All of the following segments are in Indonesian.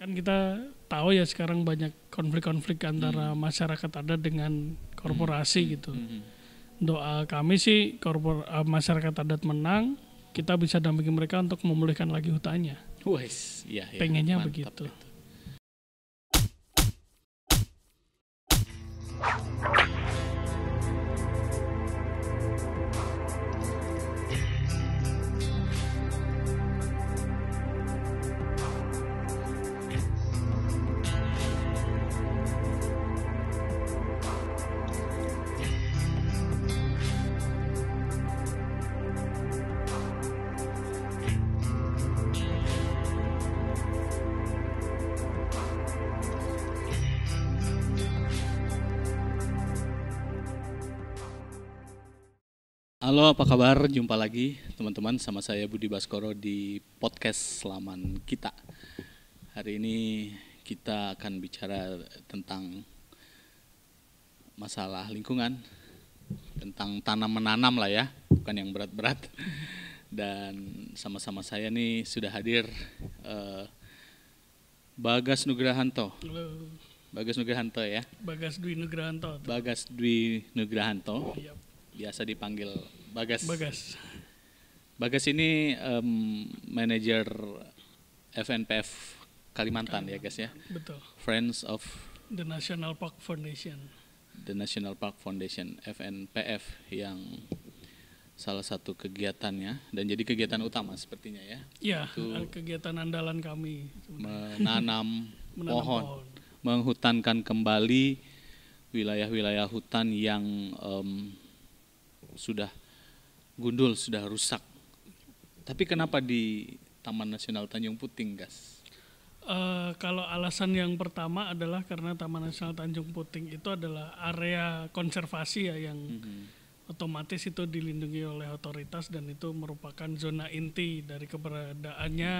kan kita tahu ya sekarang banyak konflik-konflik antara hmm. masyarakat adat dengan korporasi hmm. gitu. Hmm. Doa kami sih korpor uh, masyarakat adat menang, kita bisa dampingi mereka untuk memulihkan lagi hutannya. Wes, ya, ya, Pengennya mantap begitu. Itu. apa kabar? Jumpa lagi teman-teman sama saya Budi Baskoro di podcast Selaman Kita. Hari ini kita akan bicara tentang masalah lingkungan, tentang tanam menanam lah ya, bukan yang berat-berat. Dan sama-sama saya nih sudah hadir eh, Bagas Nugrahanto. Halo. Bagas Nugrahanto ya. Bagas Dwi Nugrahanto. Bagas Dwi Nugrahanto. Biasa dipanggil Bagas. Bagas. Bagas ini um, manajer FNPF Kalimantan, ya guys ya. Betul. Friends of The National Park Foundation. The National Park Foundation FNPF yang salah satu kegiatannya dan jadi kegiatan utama sepertinya ya. Iya, kegiatan andalan kami. Menanam, menanam pohon, pohon, menghutankan kembali wilayah-wilayah hutan yang um, sudah gundul sudah rusak. Tapi kenapa di Taman Nasional Tanjung Puting, Gas? Uh, kalau alasan yang pertama adalah karena Taman Nasional Tanjung Puting itu adalah area konservasi ya yang mm -hmm. otomatis itu dilindungi oleh otoritas dan itu merupakan zona inti dari keberadaannya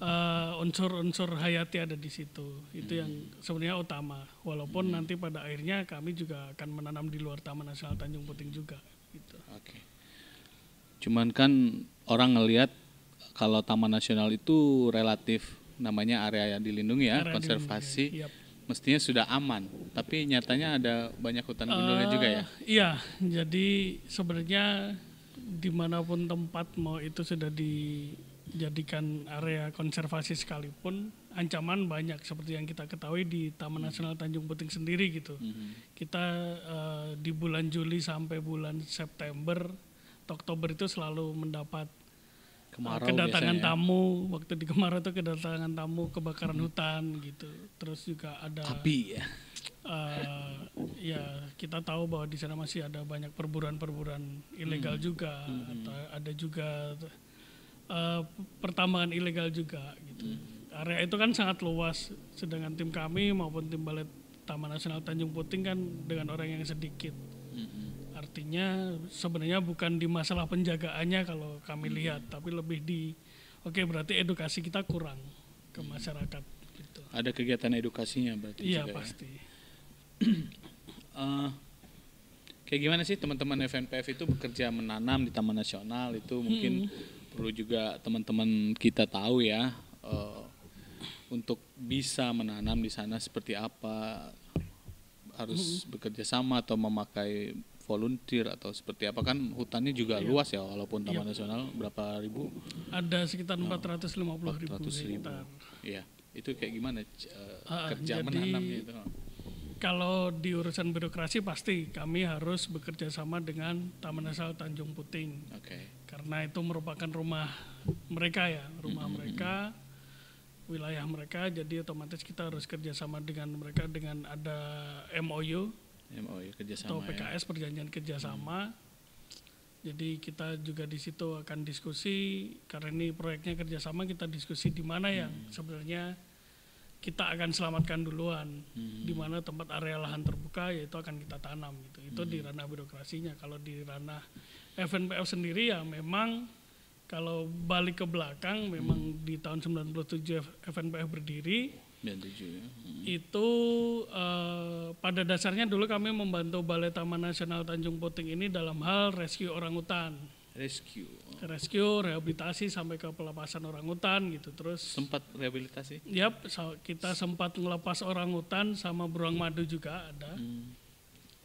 eh, unsur-unsur uh, hayati ada di situ. Itu mm -hmm. yang mhm. sebenarnya utama. Walaupun mm -hmm. nanti pada akhirnya kami juga akan menanam di luar Taman Nasional Tanjung Puting juga. Gitu. Oke. Okay. Cuman kan orang ngelihat kalau taman nasional itu relatif namanya area yang dilindungi ya, area konservasi. Dilindungi. Yep. Mestinya sudah aman, tapi nyatanya ada banyak hutan gundulnya uh, juga ya. Iya, jadi sebenarnya dimanapun tempat mau itu sudah dijadikan area konservasi sekalipun ancaman banyak seperti yang kita ketahui di Taman hmm. Nasional Tanjung Puting sendiri gitu. Mm -hmm. Kita uh, di bulan Juli sampai bulan September Oktober itu selalu mendapat uh, kemarau kedatangan biasanya. Ya? tamu waktu di kemarau itu kedatangan tamu kebakaran hmm. hutan gitu terus juga ada api ya uh, ya kita tahu bahwa di sana masih ada banyak perburuan-perburuan ilegal hmm. juga hmm. hmm. ada juga uh, pertambangan ilegal juga gitu hmm. area itu kan sangat luas sedangkan tim kami maupun tim Balai Taman Nasional Tanjung Puting kan dengan orang yang sedikit hmm, hmm. Artinya sebenarnya bukan di masalah penjagaannya kalau kami hmm. lihat, tapi lebih di oke okay, berarti edukasi kita kurang ke hmm. masyarakat. Gitu. Ada kegiatan edukasinya berarti? Iya ya? pasti. Ya? uh, kayak gimana sih teman-teman FNPF itu bekerja menanam di Taman Nasional itu mungkin hmm. perlu juga teman-teman kita tahu ya uh, untuk bisa menanam di sana seperti apa harus hmm. bekerja sama atau memakai volunteer atau seperti apa kan hutannya juga iya. luas ya walaupun iya. Taman iya. Nasional berapa ribu? Ada sekitar oh, 450 ribu. 400 ribu. ya itu kayak gimana uh, kerja jadi, menanamnya itu? Kalau di urusan birokrasi pasti kami harus bekerja sama dengan Taman Nasional Tanjung Puting. Okay. Karena itu merupakan rumah mereka ya, rumah mm -hmm. mereka mm-hmm. wilayah mereka jadi otomatis kita harus kerjasama dengan mereka dengan ada MOU MOU ya, oh iya, kerjasama atau PKS ya. perjanjian kerjasama. Hmm. Jadi kita juga di situ akan diskusi karena ini proyeknya kerjasama kita diskusi di mana hmm. yang sebenarnya kita akan selamatkan duluan, hmm. di mana tempat area lahan terbuka yaitu akan kita tanam gitu. Itu hmm. di ranah birokrasinya. Kalau di ranah FNPF sendiri ya memang kalau balik ke belakang memang hmm. di tahun 97 FNPF berdiri 97 ya. Hmm. Itu uh, pada dasarnya dulu kami membantu Balai Taman Nasional Tanjung Puting ini dalam hal rescue orang hutan. Rescue. Rescue, rehabilitasi sampai ke pelepasan orang hutan gitu terus. Sempat rehabilitasi? Yap, kita sempat melepas orang hutan sama beruang madu juga ada. Hmm.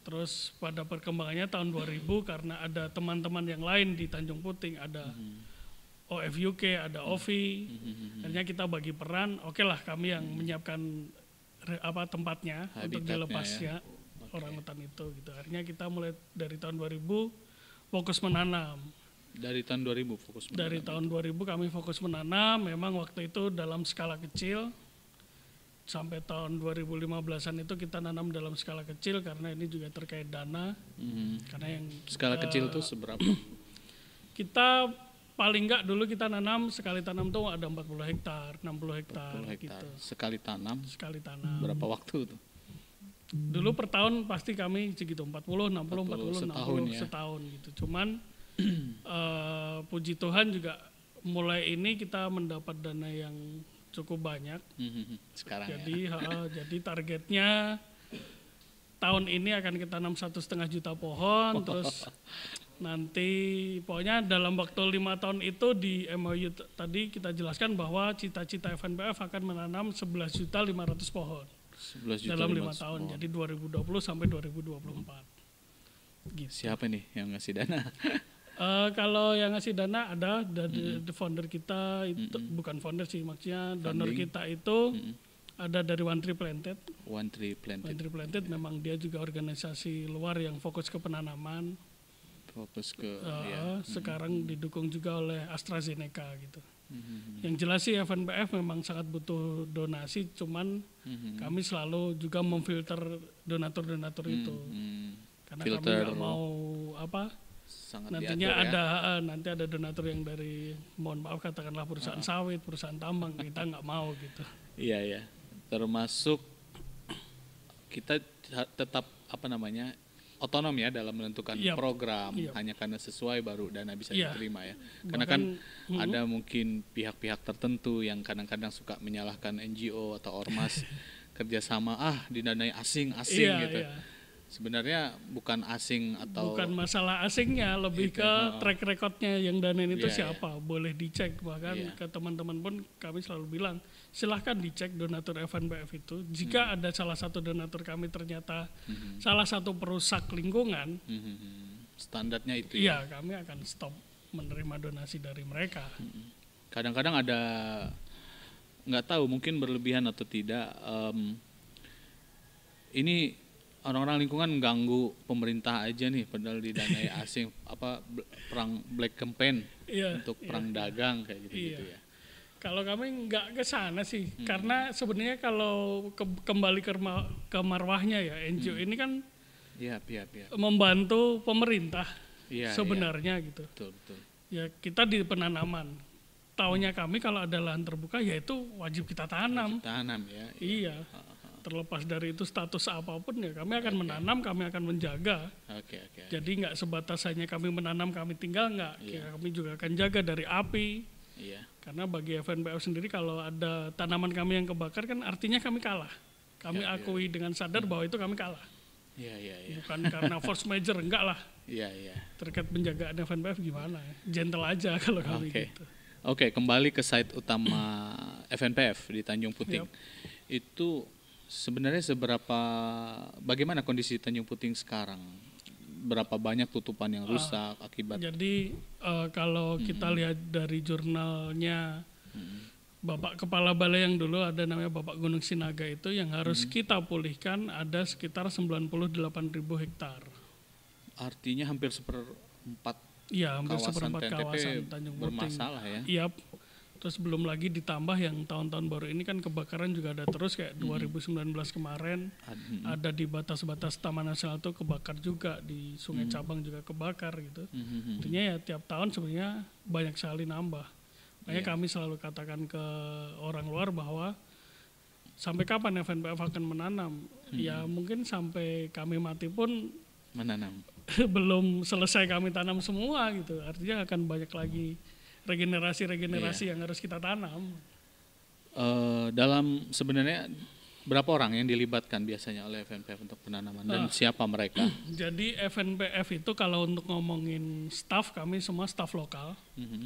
Terus pada perkembangannya tahun 2000 karena ada teman-teman yang lain di Tanjung Puting ada hmm OFUK, oh, ada hmm. OVI. Hmm. Akhirnya kita bagi peran, oke okay lah kami yang hmm. menyiapkan re, apa tempatnya untuk dilepasnya ya. ya okay. orang hutan itu gitu. Akhirnya kita mulai dari tahun 2000 fokus menanam. Dari tahun 2000 fokus menanam. Dari tahun 2000 kami fokus menanam, memang waktu itu dalam skala kecil sampai tahun 2015-an itu kita nanam dalam skala kecil karena ini juga terkait dana. -hmm. Karena yang skala kita, eh, kecil itu seberapa? Kita paling enggak dulu kita nanam sekali tanam tuh ada 40 hektar, 60 hektar gitu. Sekali tanam. Sekali tanam. Berapa waktu tuh? Dulu per tahun pasti kami segitu 40, 60, 40, 40 setahun 60 ya. setahun gitu. Cuman uh, puji Tuhan juga mulai ini kita mendapat dana yang cukup banyak. Hmm, sekarang ya. jadi ya. uh, jadi targetnya tahun ini akan kita tanam satu setengah juta pohon, terus nanti pokoknya dalam waktu lima tahun itu di MOU tadi kita jelaskan bahwa cita-cita FNPF akan menanam 11 juta 500 pohon 11 juta dalam lima tahun pohon. jadi 2020 sampai 2024 gitu. siapa nih yang ngasih dana uh, kalau yang ngasih dana ada dari mm -hmm. founder kita itu mm -hmm. bukan founder sih maksudnya Funding. donor kita itu mm -hmm ada dari One Tree Planted. One Tree Planted. One Tree Planted yeah. memang dia juga organisasi luar yang fokus ke penanaman fokus ke uh, ya. Eh, hmm. sekarang -hmm. didukung juga oleh AstraZeneca gitu. -hmm. hmm, hmm. Yang jelas sih FNPF memang sangat butuh donasi, cuman -hmm. kami selalu juga memfilter donatur-donatur -hmm. itu. Karena Filter kami nggak mau apa sangat nantinya ya. ada ya? nanti ada donatur yang dari mohon maaf katakanlah perusahaan uh. sawit, perusahaan tambang kita nggak mau gitu. Iya ya. Termasuk kita tetap apa namanya otonom ya dalam menentukan yep. Iya. program yep. Iya. hanya karena sesuai baru dana bisa yeah. diterima ya karena Bahkan, kan mm-hmm. ada mungkin pihak-pihak tertentu yang kadang-kadang suka menyalahkan NGO atau ormas kerjasama ah didanai asing-asing yeah, gitu yeah. sebenarnya bukan asing atau bukan masalah asingnya lebih iya, ke track recordnya yang dana itu yeah, siapa yeah. boleh dicek bahkan yeah. ke teman-teman pun kami selalu bilang silahkan dicek donatur Evan BF itu. Jika hmm. ada salah satu donatur kami ternyata hmm. salah satu perusak lingkungan, hmm. hmm, hmm. standarnya itu iya, ya? Iya, kami akan stop menerima donasi dari mereka. Hmm, Kadang-kadang ada nggak tahu mungkin berlebihan atau tidak. Um, ini orang-orang lingkungan mengganggu pemerintah aja nih, padahal didanai asing apa perang black campaign yeah, untuk iya, perang yeah. dagang kayak gitu-gitu iya. ya kalau kami nggak ke sana sih, hmm. karena sebenarnya kalau ke, kembali ke, ke marwahnya ya NGO hmm. ini kan ya, ya, ya. membantu pemerintah ya, sebenarnya ya. gitu. Betul, betul. Ya kita di penanaman. Taunya hmm. kami kalau ada lahan terbuka ya itu wajib kita tanam. Wajib tanam ya. ya. Iya. oh Terlepas dari itu status apapun ya kami akan okay. menanam, kami akan menjaga. Oke okay, Okay, Jadi nggak sebatas hanya kami menanam, kami tinggal nggak. Yeah. Ya, kami juga akan jaga dari api, Iya. Karena bagi FNBF sendiri kalau ada tanaman kami yang kebakar kan artinya kami kalah. Kami ya, akui iya. dengan sadar bahwa itu kami kalah. Iya, iya, iya. Bukan karena force major, enggak lah. Iya, iya. Terkait penjagaan FNBF gimana ya? Gentle aja kalau kami okay. gitu. Oke, okay, kembali ke site utama FNPF di Tanjung Puting. Yep. Itu sebenarnya seberapa bagaimana kondisi Tanjung Puting sekarang? berapa banyak tutupan yang ah, rusak uh, akibat. Jadi uh, kalau hmm. kita lihat dari jurnalnya Bapak Kepala Balai yang dulu ada namanya Bapak Gunung Sinaga itu yang harus hmm. kita pulihkan ada sekitar 98.000 hektar. Artinya hampir seperempat Ya, hampir kawasan seperempat kawasan Tanjung Puting. Bermasalah ya. Iya, Terus belum lagi ditambah yang tahun-tahun baru ini kan kebakaran juga ada terus kayak 2019 kemarin hmm ada di batas-batas Taman Nasional itu kebakar juga di Sungai hmm Cabang juga kebakar gitu. Mm-hmm. Artinya ya tiap tahun sebenarnya banyak sekali nambah. Makanya yeah. kami selalu katakan ke orang luar bahwa sampai kapan FNPF akan menanam? hmm Ya mungkin sampai kami mati pun menanam. belum selesai kami tanam semua gitu. Artinya akan banyak lagi hmm regenerasi-regenerasi iya. yang harus kita tanam. Uh, dalam sebenarnya berapa orang yang dilibatkan biasanya oleh FNPF untuk penanaman dan uh, siapa mereka? Jadi FNPF itu kalau untuk ngomongin staff kami semua staff lokal. Mm -hmm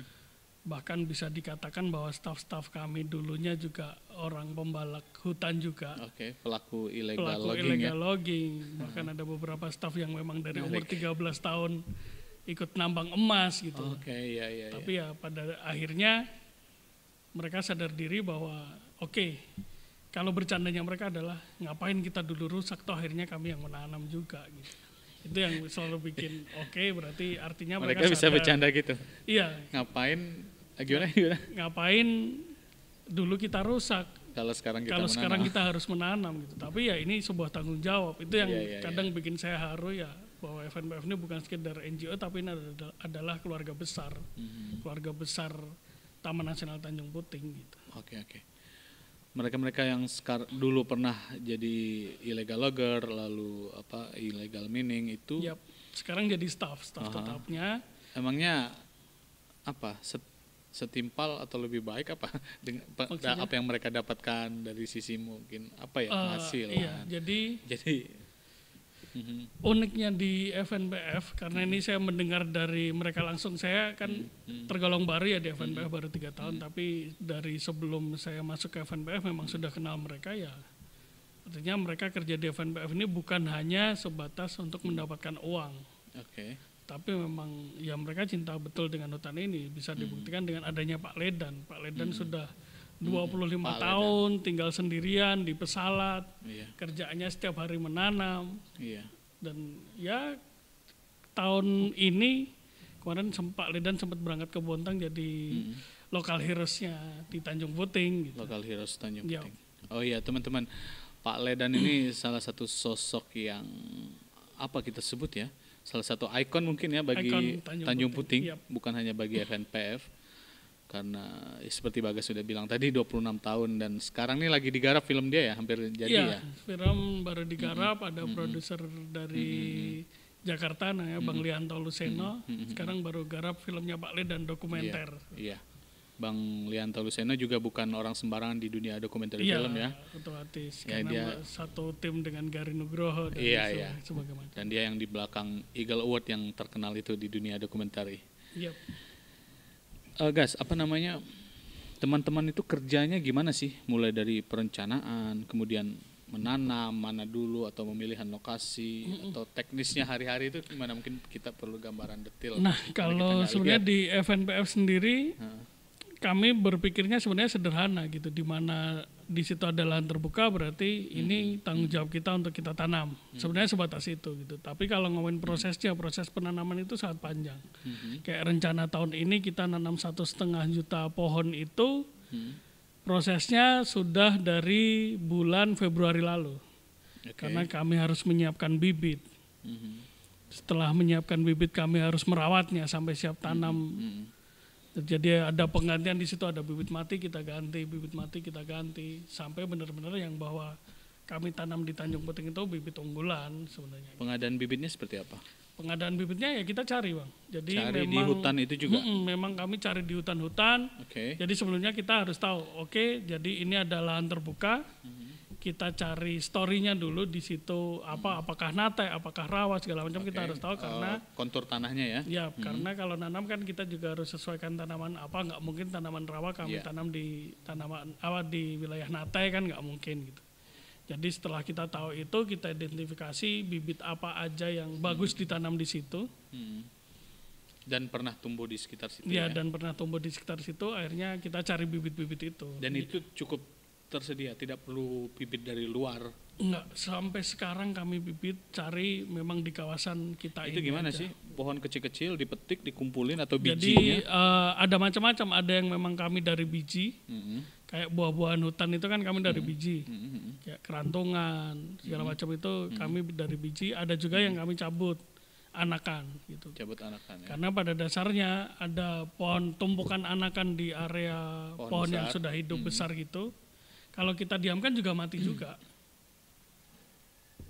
bahkan bisa dikatakan bahwa staf-staf kami dulunya juga orang pembalak hutan juga. Oke, pelaku ilegal pelaku logging. Ya? ilegal ya? logging. Bahkan hmm. ada beberapa staf yang memang dari Menarik. umur 13 tahun ikut nambang emas gitu. Oke, okay, ya, ya, iya. Tapi ya. pada akhirnya mereka sadar diri bahwa oke, okay, kalau bercandanya mereka adalah ngapain kita dulu rusak toh akhirnya kami yang menanam juga gitu. Itu yang selalu bikin oke okay, berarti artinya mereka, mereka bisa sadar, bercanda gitu. Iya. Ngapain eh, gimana gimana? Ngapain dulu kita rusak kalau sekarang kita kalau sekarang kita harus menanam gitu. Tapi ya ini sebuah tanggung jawab. Itu yang iya, iya, kadang bikin saya haru ya bahwa FNBF ini bukan sekedar NGO tapi ini adalah keluarga besar hmm. keluarga besar Taman Nasional Tanjung Puting gitu. Oke okay, oke. Okay. Mereka-mereka yang sekar dulu pernah jadi illegal logger lalu apa illegal mining itu. Yap. Sekarang jadi staff staff Aha. tetapnya. Emangnya apa set, setimpal atau lebih baik apa dengan apa yang mereka dapatkan dari sisi mungkin apa ya uh, eh, hasil. iya, jadi jadi hmm. uniknya di FNBF karena hmm. ini saya mendengar dari mereka langsung saya kan hmm. tergolong baru ya di FNBF hmm. baru tiga tahun hmm. tapi dari sebelum saya masuk ke FNBF memang sudah kenal mereka ya artinya mereka kerja di FNBF ini bukan hanya sebatas untuk mendapatkan uang okay. tapi memang ya mereka cinta betul dengan hutan ini bisa mm-hmm. dibuktikan hmm. dengan adanya Pak Ledan Pak Ledan hmm. sudah 25 hmm, tahun ya. tinggal sendirian di pesawat iya. kerjaannya setiap hari menanam. Iya. Dan ya tahun ini kemarin sempat Ledan sempat berangkat ke Bontang jadi hmm. lokal heroesnya di Tanjung Puting. Gitu. Lokal heroes Tanjung iya. Puting. Oh iya teman-teman, Pak Ledan ini salah satu sosok yang apa kita sebut ya, salah satu ikon mungkin ya bagi Tanjung, Tanjung Puting, Puting. Yep. Iya. bukan hanya bagi FNPF karena ya seperti Bagas sudah bilang tadi 26 tahun dan sekarang ini lagi digarap film dia ya hampir jadi ya. ya? Film baru digarap mm -hmm. ada mm -hmm. produser dari mm -hmm. Jakarta nah ya mm -hmm. Bang Lianto Luceno mm -hmm. sekarang baru garap filmnya Pak Le dan dokumenter. Iya. Yeah. Bang Lianto Luceno juga bukan orang sembarangan di dunia dokumenter iya, film ya. otomatis. Ya, karena dia, satu tim dengan Gary Nugroho dan iya, iya. Dan dia yang di belakang Eagle Award yang terkenal itu di dunia dokumentari. Iya. Yep uh, guys apa namanya teman-teman itu kerjanya gimana sih mulai dari perencanaan kemudian menanam mana dulu atau pemilihan lokasi mm hmm atau teknisnya hari-hari itu gimana mungkin kita perlu gambaran detail nah kalau sebenarnya di FNPF sendiri ha. kami berpikirnya sebenarnya sederhana gitu di mana di situ ada lahan terbuka berarti hmm. ini tanggung jawab kita untuk kita tanam. Hmm. Sebenarnya sebatas itu gitu. Tapi kalau ngomongin prosesnya, proses penanaman itu sangat panjang. Hmm. Kayak rencana tahun ini kita nanam satu setengah juta pohon itu hmm. prosesnya sudah dari bulan Februari lalu. Okay. Karena kami harus menyiapkan bibit. Hmm. Setelah menyiapkan bibit kami harus merawatnya sampai siap tanam. Hmm. Hmm jadi ada penggantian di situ ada bibit mati kita ganti, bibit mati kita ganti sampai benar-benar yang bahwa kami tanam di Tanjung Puting itu bibit unggulan sebenarnya. Pengadaan bibitnya seperti apa? Pengadaan bibitnya ya kita cari bang. Jadi cari memang, di hutan itu juga. Mm, memang kami cari di hutan-hutan. Oke. Okay. Jadi sebelumnya kita harus tahu, oke, okay, jadi ini ada lahan terbuka. -hmm kita cari storynya dulu di situ apa hmm. apakah nate apakah rawa segala macam okay. kita harus tahu eh, karena uh, kontur tanahnya ya ya hmm. karena kalau nanam kan kita juga harus sesuaikan tanaman apa nggak mungkin tanaman rawa kami yeah. tanam di tanaman apa di wilayah nate kan nggak mungkin gitu jadi setelah kita tahu itu kita identifikasi bibit apa aja yang hmm. bagus ditanam di situ hmm dan pernah tumbuh di sekitar situ. ya, ya? dan pernah tumbuh di sekitar situ. Akhirnya kita cari bibit-bibit itu. Dan itu cukup tersedia, tidak perlu bibit dari luar. Enggak, sampai sekarang kami bibit cari memang di kawasan kita Itu ini. gimana aja. sih? Pohon kecil-kecil dipetik, dikumpulin atau bijinya? Jadi uh, eh, ada macam-macam, ada yang memang kami dari biji. Mm -hmm. Kayak buah-buahan hutan itu kan kami dari mm-hmm. biji. Mm -hmm. Kayak kerantungan, segala mm -hmm. macam itu mm-hmm. kami dari biji. Ada juga mm -hmm. yang mm-hmm. kami cabut anakan gitu. Cabut anakan. Ya. Karena pada dasarnya ada pohon tumpukan anakan di area pohon, pohon yang sudah hidup mm -hmm. besar gitu kalau kita diamkan juga mati hmm. juga.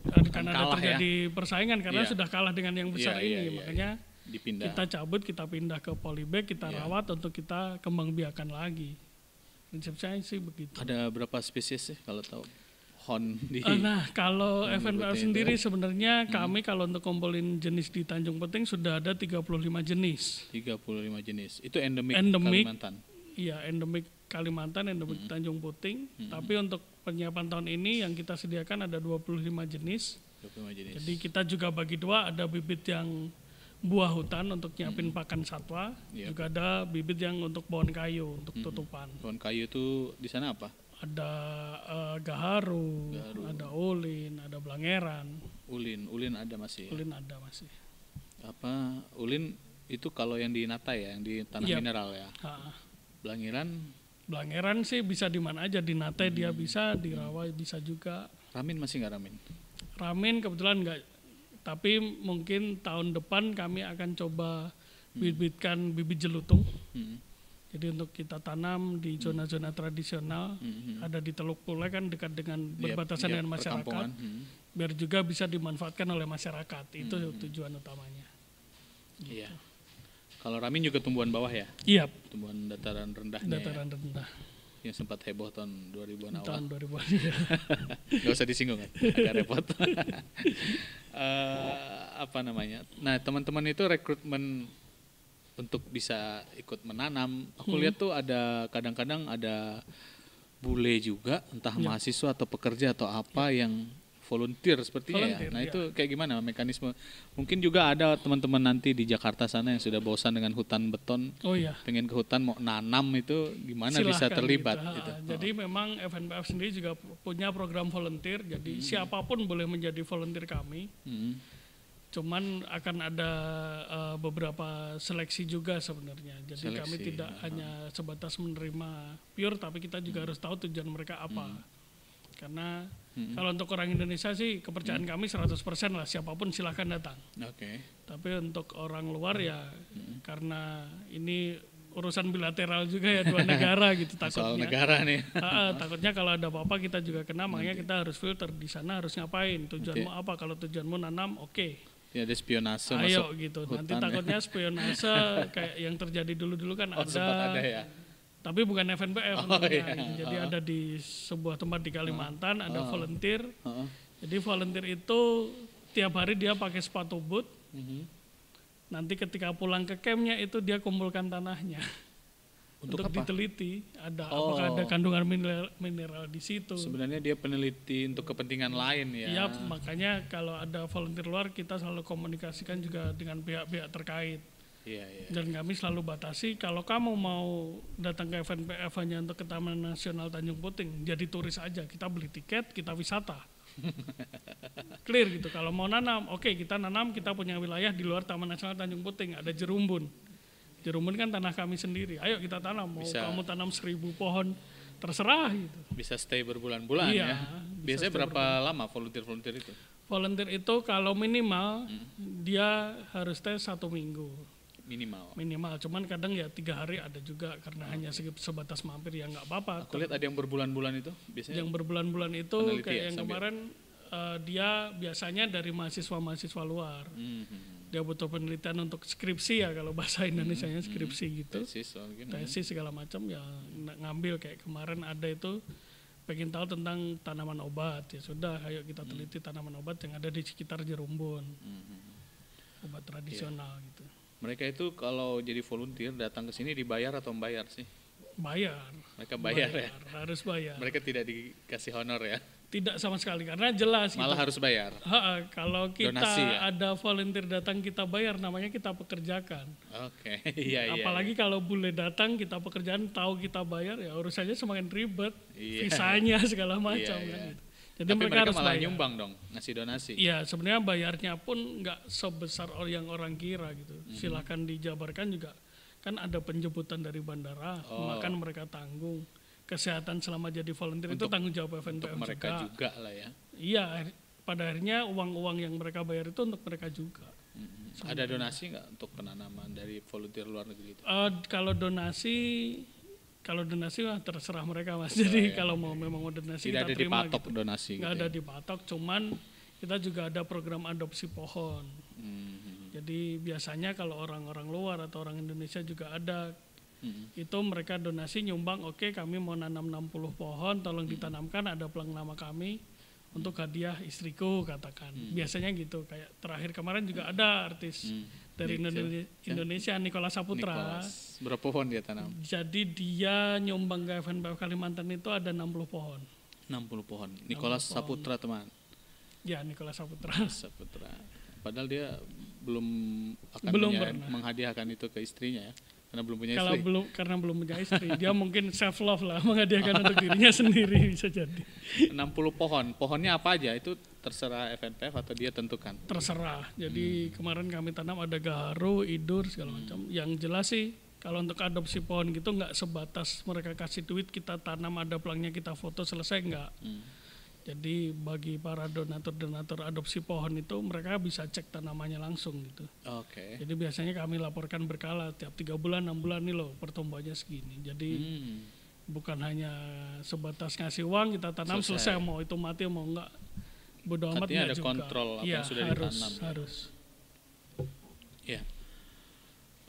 Dan karena ada ya. terjadi ya. persaingan karena yeah. sudah kalah dengan yang besar yeah, iya, ini, yeah, makanya yeah. Dipindah. kita cabut, kita pindah ke polybag, kita yeah. rawat untuk kita kembang biakan lagi. Prinsip saya sih begitu. Ada berapa spesies sih kalau tahu? Eh, nah, kalau FNPL sendiri itu. sebenarnya hmm. kami kalau untuk kumpulin jenis di Tanjung Peting sudah ada 35 jenis. 35 jenis. Itu endemik, endemik Kalimantan. Iya, endemik Kalimantan yang dapat hmm. Tanjung Puting. Hmm. Tapi untuk penyiapan tahun ini yang kita sediakan ada 25 jenis. 25 jenis. Jadi kita juga bagi dua, ada bibit yang buah hutan untuk nyiapin hmm. pakan satwa, yep. Iya. juga ada bibit yang untuk pohon kayu untuk hmm. tutupan. Pohon kayu itu di sana apa? Ada uh, gaharu, gaharu, ada ulin, ada belangeran. Ulin, ulin ada masih. Ya? Ulin ada masih. Apa ulin itu kalau yang di nata ya, yang di tanah yep. Iya. mineral ya. Ha. Belangiran Blangeran sih bisa di mana aja di Nate hmm. dia bisa di Rawa bisa juga Ramin masih nggak Ramin Ramin kebetulan nggak tapi mungkin tahun depan kami akan coba hmm. bibitkan bibit jelutung hmm. jadi untuk kita tanam di hmm. zona-zona tradisional hmm, hmm. ada di Teluk Pule kan dekat dengan berbatasan iya, yep, iya, dengan masyarakat hmm. biar juga bisa dimanfaatkan oleh masyarakat itu hmm. tujuan utamanya iya. gitu. Yeah. Kalau Ramin juga tumbuhan bawah ya? Iya. Yep. Tumbuhan dataran rendah. Ya? Dataran ya? rendah. Yang sempat heboh tahun 2000-an awal. Tahun 2000-an, ya. Gak usah disinggung kan? Agak repot. uh, apa namanya? Nah, teman-teman itu rekrutmen untuk bisa ikut menanam. Aku hmm. lihat tuh ada kadang-kadang ada bule juga, entah yep. Iya. mahasiswa atau pekerja atau apa yep. Iya. yang volunteer sepertinya volunteer, ya. Nah, iya. itu kayak gimana mekanisme? Mungkin juga ada teman-teman nanti di Jakarta sana yang sudah bosan dengan hutan beton. Oh iya. Pengen ke hutan mau nanam itu gimana Silahkan bisa gitu. terlibat gitu. gitu. Oh. Jadi memang FNPF sendiri juga punya program volunteer. Jadi hmm. siapapun boleh menjadi volunteer kami. Hmm. Cuman akan ada uh, beberapa seleksi juga sebenarnya. Jadi seleksi. kami tidak hmm. hanya sebatas menerima pure tapi kita juga hmm. harus tahu tujuan mereka apa. Hmm karena hmm. kalau untuk orang Indonesia sih kepercayaan hmm. kami 100% lah siapapun silahkan datang. Oke. Okay. Tapi untuk orang luar ya hmm. karena ini urusan bilateral juga ya dua negara gitu takutnya. Soal negara nih. Ah takutnya kalau ada apa-apa kita juga kena makanya kita harus filter di sana harus ngapain tujuanmu okay. apa kalau tujuanmu nanam oke. Okay. Ya ada spionase Ayo, masuk gitu. Hutan, Nanti ya. takutnya ya. spionase kayak yang terjadi dulu-dulu kan oh, ada. ada ya tapi bukan FNPF oh, iya. Gitu. jadi uh ada di sebuah tempat di Kalimantan uh -huh. ada volunteer uh jadi volunteer itu tiap hari dia pakai sepatu boot uh mhm. -huh. nanti ketika pulang ke campnya itu dia kumpulkan tanahnya untuk, untuk apa? diteliti ada oh. apakah ada oh. kandungan mineral mineral di situ sebenarnya dia peneliti untuk kepentingan lain ya Iya makanya kalau ada volunteer luar kita selalu komunikasikan juga dengan pihak-pihak terkait Iya, iya. Dan kami selalu batasi kalau kamu mau datang ke event PF hanya untuk ke Taman Nasional Tanjung Puting, jadi turis aja. Kita beli tiket, kita wisata. Clear gitu. Kalau mau nanam, oke okay, kita nanam, kita punya wilayah di luar Taman Nasional Tanjung Puting, ada jerumbun. Jerumbun kan tanah kami sendiri. Ayo kita tanam. Mau Bisa. kamu tanam seribu pohon, terserah gitu. Bisa stay berbulan-bulan iya, ya. Biasanya berapa berbulan. lama volunteer-volunteer itu? Volunteer itu kalau minimal hmm. dia harus stay satu minggu minimal minimal cuman kadang ya tiga hari ada juga karena oh, hanya okay. sebatas mampir ya nggak apa-apa aku lihat ada yang berbulan-bulan itu biasanya yang berbulan-bulan itu kayak yang sambil. kemarin uh, dia biasanya dari mahasiswa-mahasiswa luar mm -hmm. dia butuh penelitian untuk skripsi ya kalau bahasa hmm, Indonesia nya hmm, skripsi mm -hmm. gitu tesis, tesis segala macam ya ngambil kayak kemarin ada itu pengen tahu tentang tanaman obat ya sudah ayo kita teliti hmm. tanaman obat yang ada di sekitar Jerumbun hmm. obat tradisional yeah. gitu mereka itu kalau jadi volunteer datang ke sini dibayar atau membayar sih? Bayar. Mereka bayar, ya? bayar ya. Harus bayar. Mereka tidak dikasih honor ya. Tidak sama sekali karena jelas malah kita, harus bayar. Ha, kalau kita Donasi, ya? ada volunteer datang kita bayar namanya kita pekerjakan. Oke. Okay. iya iya. Apalagi iya. kalau boleh datang kita pekerjaan tahu kita bayar ya urusannya semakin ribet. Iya. Visanya segala iya, macam kan iya, iya. kan. Jadi Tapi mereka, mereka harus malah bayar. nyumbang dong, ngasih donasi. Iya, sebenarnya bayarnya pun nggak sebesar yang orang kira gitu. Mm -hmm. Silahkan dijabarkan juga, kan ada penjemputan dari bandara, oh. makan mereka tanggung. Kesehatan selama jadi volunteer untuk, itu tanggung jawab FNPF untuk mereka juga. juga lah ya. Iya, pada akhirnya uang-uang yang mereka bayar itu untuk mereka juga. Mm -hmm. Ada donasi nggak untuk penanaman dari volunteer luar negeri itu? Uh, kalau donasi kalau donasi lah terserah mereka mas. Jadi oh, iya. kalau mau memang mau donasi Tidak kita ada terima. dipatok gitu. donasi. Tidak gitu ada ya? dipatok, cuman kita juga ada program adopsi pohon. Hmm. Jadi biasanya kalau orang-orang luar atau orang Indonesia juga ada. Hmm. Itu mereka donasi nyumbang, oke okay, kami mau nanam 60 pohon, tolong hmm. ditanamkan ada pelang nama kami untuk hadiah istriku katakan. Hmm. Biasanya gitu, kayak terakhir kemarin juga hmm. ada artis hmm dari iya, iya. Indonesia, Indonesia Nikola Saputra. Nicholas. Berapa pohon dia tanam? Jadi dia nyumbang ke event FNBF Kalimantan itu ada 60 pohon. 60 pohon. Nikola Saputra, teman. Ya, Nikola Saputra. Saputra. Padahal dia belum akan belum punya, menghadiahkan itu ke istrinya ya. Karena belum punya Kalau istri. belum karena belum punya istri, dia mungkin self love lah menghadiahkan untuk dirinya sendiri bisa jadi. 60 pohon. Pohonnya apa aja? Itu terserah FNPF atau dia tentukan? Terserah. Jadi hmm. kemarin kami tanam ada garu idur segala hmm. macam. Yang jelas sih kalau untuk adopsi pohon gitu nggak sebatas mereka kasih duit kita tanam ada pelangnya kita foto selesai nggak. Hmm. Jadi bagi para donatur-donatur adopsi pohon itu mereka bisa cek tanamannya langsung gitu. Oke. Okay. Jadi biasanya kami laporkan berkala tiap tiga bulan enam bulan nih loh pertumbuhannya segini. Jadi hmm bukan hanya sebatas ngasih uang kita tanam selesai, selesai mau itu mati mau enggak bodo amat Artinya ada juga. kontrol apa ya, yang sudah harus, ditanam. Harus. Ya.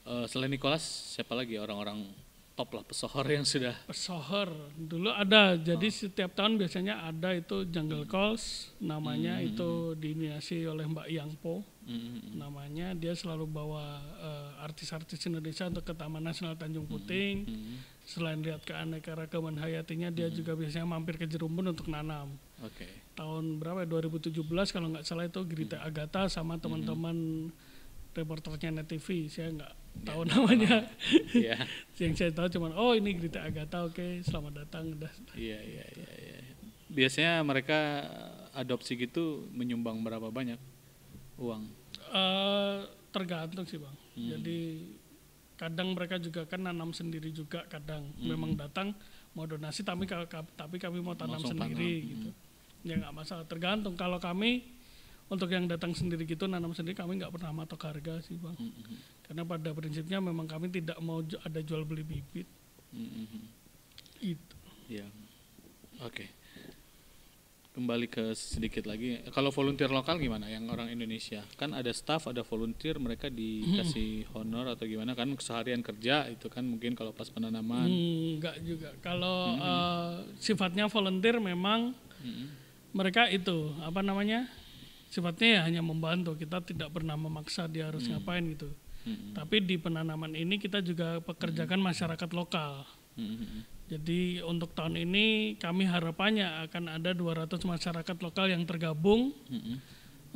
Uh, selain Nicholas, siapa lagi orang-orang top lah pesohor yang sudah? Pesohor dulu ada. Jadi oh. setiap tahun biasanya ada itu Jungle Calls namanya hmm. hmm itu hmm. diniasi oleh Mbak Yang Po hmm namanya dia selalu bawa uh, artis-artis Indonesia untuk ke Taman Nasional Tanjung mm-hmm. Puting mm-hmm. selain lihat keanekaragaman hayatinya dia mm-hmm. juga biasanya mampir ke Jerumbun untuk nanam okay. tahun berapa 2017 ya? kalau nggak salah itu Girita mm-hmm. Agata sama mm-hmm. teman-teman mm-hmm. reporternya Net TV saya nggak ya, tahu yeah. namanya yeah. Iya. yang saya tahu cuma oh ini Girita Agata oke okay, selamat datang udah iya, iya iya iya biasanya mereka adopsi gitu menyumbang berapa banyak uang Eh, tergantung sih bang. Hmm. Jadi kadang mereka juga kan nanam sendiri juga kadang hmm. memang datang mau donasi tapi tapi kami mau tanam Masuk sendiri tanam. gitu. Hmm. Ya nggak masalah. Tergantung kalau kami untuk yang datang sendiri gitu nanam sendiri kami nggak pernah matok harga sih bang. Hmm. hmm. Karena pada prinsipnya memang kami tidak mau ada jual beli bibit. Hmm. hmm, hmm. Itu. Ya. Oke. Okay kembali ke sedikit lagi kalau volunteer lokal gimana yang orang Indonesia kan ada staff ada volunteer mereka dikasih honor atau gimana kan seharian kerja itu kan mungkin kalau pas penanaman hmm, enggak juga kalau hmm. uh, sifatnya volunteer memang hmm. mereka itu apa namanya sifatnya ya hanya membantu kita tidak pernah memaksa dia harus hmm. ngapain gitu hmm. tapi di penanaman ini kita juga pekerjakan hmm. masyarakat lokal hmm. Jadi untuk tahun ini kami harapannya akan ada 200 masyarakat lokal yang tergabung mm -hmm.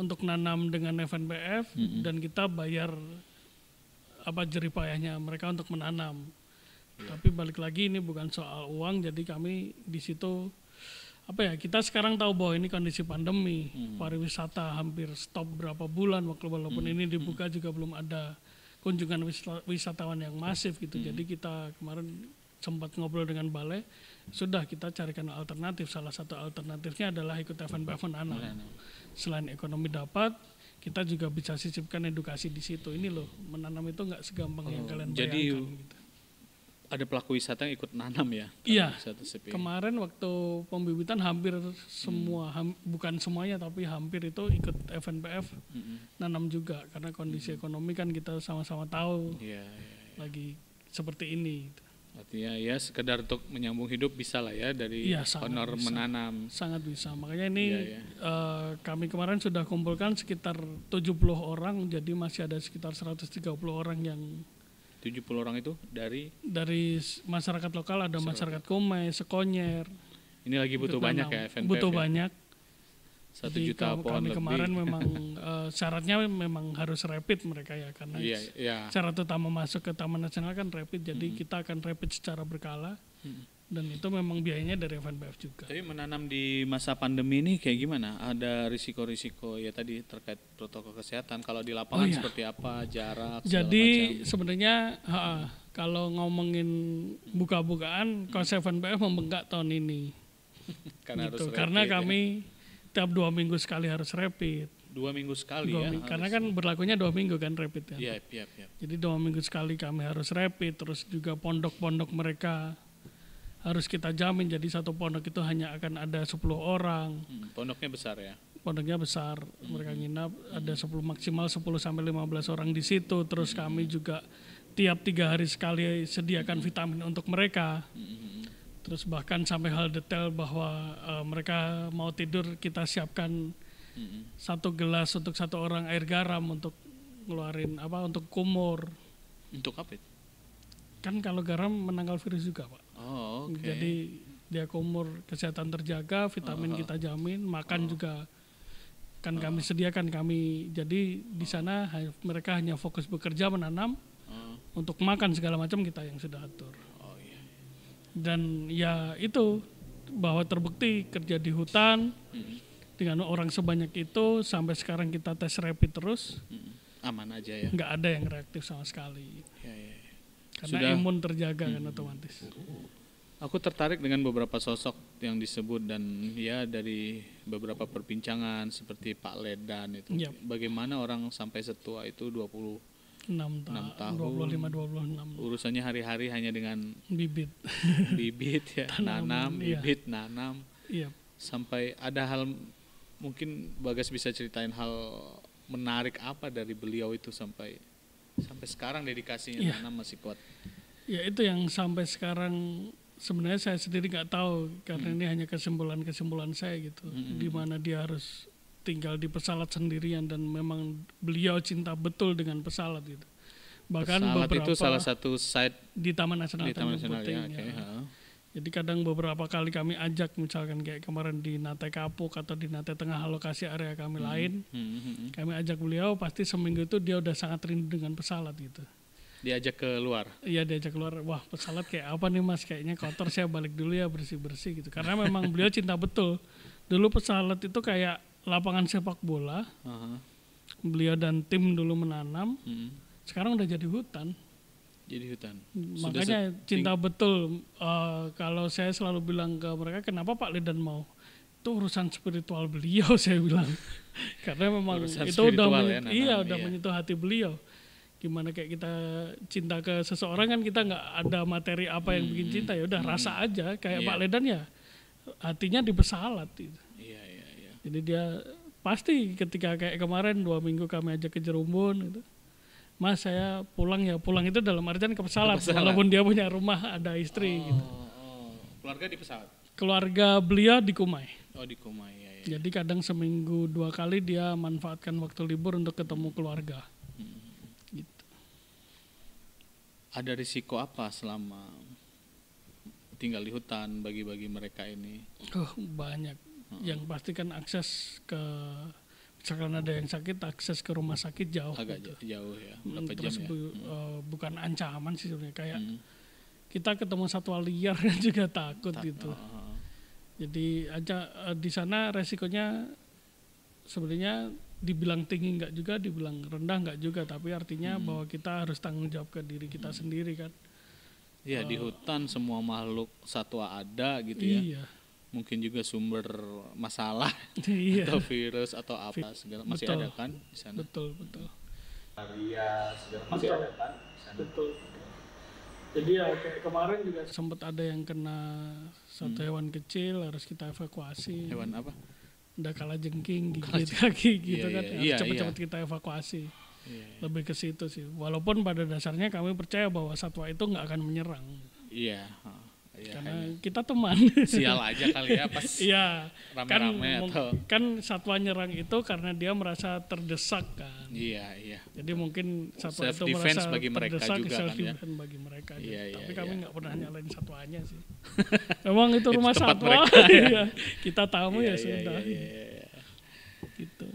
untuk nanam dengan FNBF mm -hmm. dan kita bayar apa jeripayahnya mereka untuk menanam. Yeah. Tapi balik lagi ini bukan soal uang, jadi kami di situ apa ya kita sekarang tahu bahwa ini kondisi pandemi, mm -hmm. pariwisata hampir stop berapa bulan walaupun mm -hmm. ini dibuka juga belum ada kunjungan wisatawan yang iya. masif gitu. Mm -hmm. Jadi kita kemarin sempat ngobrol dengan balai sudah kita carikan alternatif salah satu alternatifnya adalah ikut event-event anak selain ekonomi dapat kita juga bisa sisipkan edukasi di situ ini loh menanam itu nggak segampang oh, yang kalian jadi bayangkan gitu. ada pelaku wisata yang ikut nanam ya iya kemarin waktu pembibitan hampir semua hmm. ham, bukan semuanya tapi hampir itu ikut FNPF hmm. nanam juga karena kondisi hmm. ekonomi kan kita sama-sama tahu yeah, yeah, yeah. lagi seperti ini gitu. Artinya ya sekedar untuk menyambung hidup bisa lah ya dari ya, honor bisa. menanam. Sangat bisa. Makanya ini ya, ya. Uh, kami kemarin sudah kumpulkan sekitar 70 orang jadi masih ada sekitar 130 orang yang 70 orang itu dari dari masyarakat lokal ada masyarakat, masyarakat Komai, Sekonyer. Ini lagi ya, ya? butuh banyak ya FNPF. Butuh ya? banyak satu Jadi juta kami, pohon kami lebih. kemarin memang uh, syaratnya memang harus rapid mereka ya karena yeah, yeah. syarat utama masuk ke Taman Nasional kan rapid jadi kita akan rapid secara berkala mm dan itu memang biayanya dari FNBF juga. Tapi menanam di masa pandemi ini kayak gimana? Ada risiko-risiko ya tadi terkait protokol kesehatan kalau di lapangan oh, iya. seperti apa jarak? Jadi macam. sebenarnya ha, kalau ngomongin buka-bukaan, mm -hmm. konsep FNBF membengkak tahun ini. karena gitu, karena ya. kami tiap dua minggu sekali harus rapid. Dua minggu sekali dua ya? Minggu, karena kan berlakunya dua minggu kan rapid ya iya, iya, iya, Jadi dua minggu sekali kami harus rapid, terus juga pondok-pondok mereka harus kita jamin. Jadi satu pondok itu hanya akan ada 10 orang. Hmm, pondoknya besar ya? Pondoknya besar, mereka hmm. nginap ada 10 maksimal 10 sampai 15 orang di situ. Terus hmm. kami juga tiap tiga hari sekali sediakan vitamin untuk mereka. Hmm, terus bahkan sampai hal detail bahwa uh, mereka mau tidur kita siapkan mm-hmm. satu gelas untuk satu orang air garam untuk ngeluarin apa untuk kumur untuk apa kan kalau garam menangkal virus juga pak oh, okay. jadi dia kumur kesehatan terjaga vitamin oh. oh, oh. kita jamin makan oh. juga kan oh. kami sediakan kami jadi di sana mereka hanya fokus bekerja menanam oh. untuk makan segala macam kita yang sudah atur dan ya itu bahwa terbukti kerja di hutan mm-hmm. dengan orang sebanyak itu sampai sekarang kita tes rapid terus mm-hmm. aman aja ya nggak ada yang reaktif sama sekali ya, ya, ya. karena Sudah. imun terjaga hmm. kan mm-hmm. otomatis aku tertarik dengan beberapa sosok yang disebut dan ya dari beberapa perbincangan seperti Pak Ledan itu yep. Iya. bagaimana orang sampai setua itu 20 6, ta 6 tahun 25 26 urusannya hari-hari hanya dengan bibit bibit ya Tanaman, nanam iya. bibit nanam iya. sampai ada hal mungkin Bagas bisa ceritain hal menarik apa dari beliau itu sampai sampai sekarang dedikasinya iya. nanam masih kuat ya itu yang sampai sekarang sebenarnya saya sendiri nggak tahu karena hmm. ini hanya kesimpulan-kesimpulan saya gitu hmm. di mana dia harus tinggal di pesawat sendirian dan memang beliau cinta betul dengan pesawat itu. Bahkan pesawat beberapa itu salah satu site di Taman Nasional di Taman Nasional ya, okay. ya. Jadi kadang beberapa kali kami ajak misalkan kayak kemarin di Nate Kapuk atau di Nate Tengah lokasi area kami hmm. lain, hmm, hmm, hmm, hmm, kami ajak beliau pasti seminggu itu dia udah sangat rindu dengan pesawat gitu diajak luar. Iya diajak keluar. Wah pesawat kayak apa nih mas? Kayaknya kotor saya balik dulu ya bersih bersih gitu. Karena memang beliau cinta betul. Dulu pesawat itu kayak lapangan sepak bola. Uh-huh. Beliau dan tim dulu menanam. -huh. Hmm. Sekarang udah jadi hutan. Jadi hutan. Sudah Makanya cinta betul. Uh, kalau saya selalu bilang ke mereka, kenapa Pak Lidan mau? Itu urusan spiritual beliau saya bilang. Karena memang urusan itu udah ya, iya udah iya. menyentuh hati beliau. Gimana kayak kita cinta ke seseorang kan kita nggak ada materi apa yang hmm. bikin cinta ya udah hmm. rasa aja kayak yeah. Pak Ledan ya hatinya dibesalat gitu jadi dia pasti ketika kayak kemarin dua minggu kami ajak ke Jerumbun gitu mas saya pulang ya pulang itu dalam artian ke pesawat, ke pesawat. walaupun dia punya rumah ada istri oh, gitu oh. keluarga di pesawat keluarga beliau di Kumai oh di Kumai ya, ya. jadi kadang seminggu dua kali dia manfaatkan waktu libur untuk ketemu keluarga hmm. gitu ada risiko apa selama tinggal di hutan bagi-bagi mereka ini oh banyak hmm. yang kan akses ke misalkan ada yang sakit akses ke rumah sakit jauh agak gitu. jauh ya hmm, berapa terus jam ya? bu, ya? Uh, bukan ancaman sih sebenarnya kayak hmm. kita ketemu satwa liar kan juga takut Ta gitu oh. jadi aja uh, di sana resikonya sebenarnya dibilang tinggi nggak juga dibilang rendah nggak juga tapi artinya hmm. bahwa kita harus tanggung jawab ke diri kita hmm. sendiri kan ya uh, di eh, hutan semua makhluk satwa ada gitu ya. iya. ya mungkin juga sumber masalah iya. atau virus atau apa segala masih betul. ada kan di sana betul betul Maria segala masih betul. ada kan di sana. betul jadi ya kayak kemarin juga sempat ada yang kena satu hmm. hewan kecil harus kita evakuasi hewan apa udah kalah jengking gigit kaki gitu iya, kan iya, iya, cepat-cepat iya. kita evakuasi iya, iya. lebih ke situ sih walaupun pada dasarnya kami percaya bahwa satwa itu nggak akan menyerang iya Ya, karena kayaknya. Gitu. kita teman. Sial aja kali ya pas ya, rame-rame kan, atau kan satwa nyerang itu karena dia merasa terdesak kan. Iya, iya. Jadi mungkin satwa self itu merasa bagi mereka terdesak, juga kan ya. bagi mereka. Gitu. Iya, iya, Tapi kami iya. nggak iya. pernah nyalain satwanya sih. Memang itu rumah itu satwa. Mereka, ya. Iya, kita tamu ya iya, ya sudah. Iya, iya, iya. Gitu.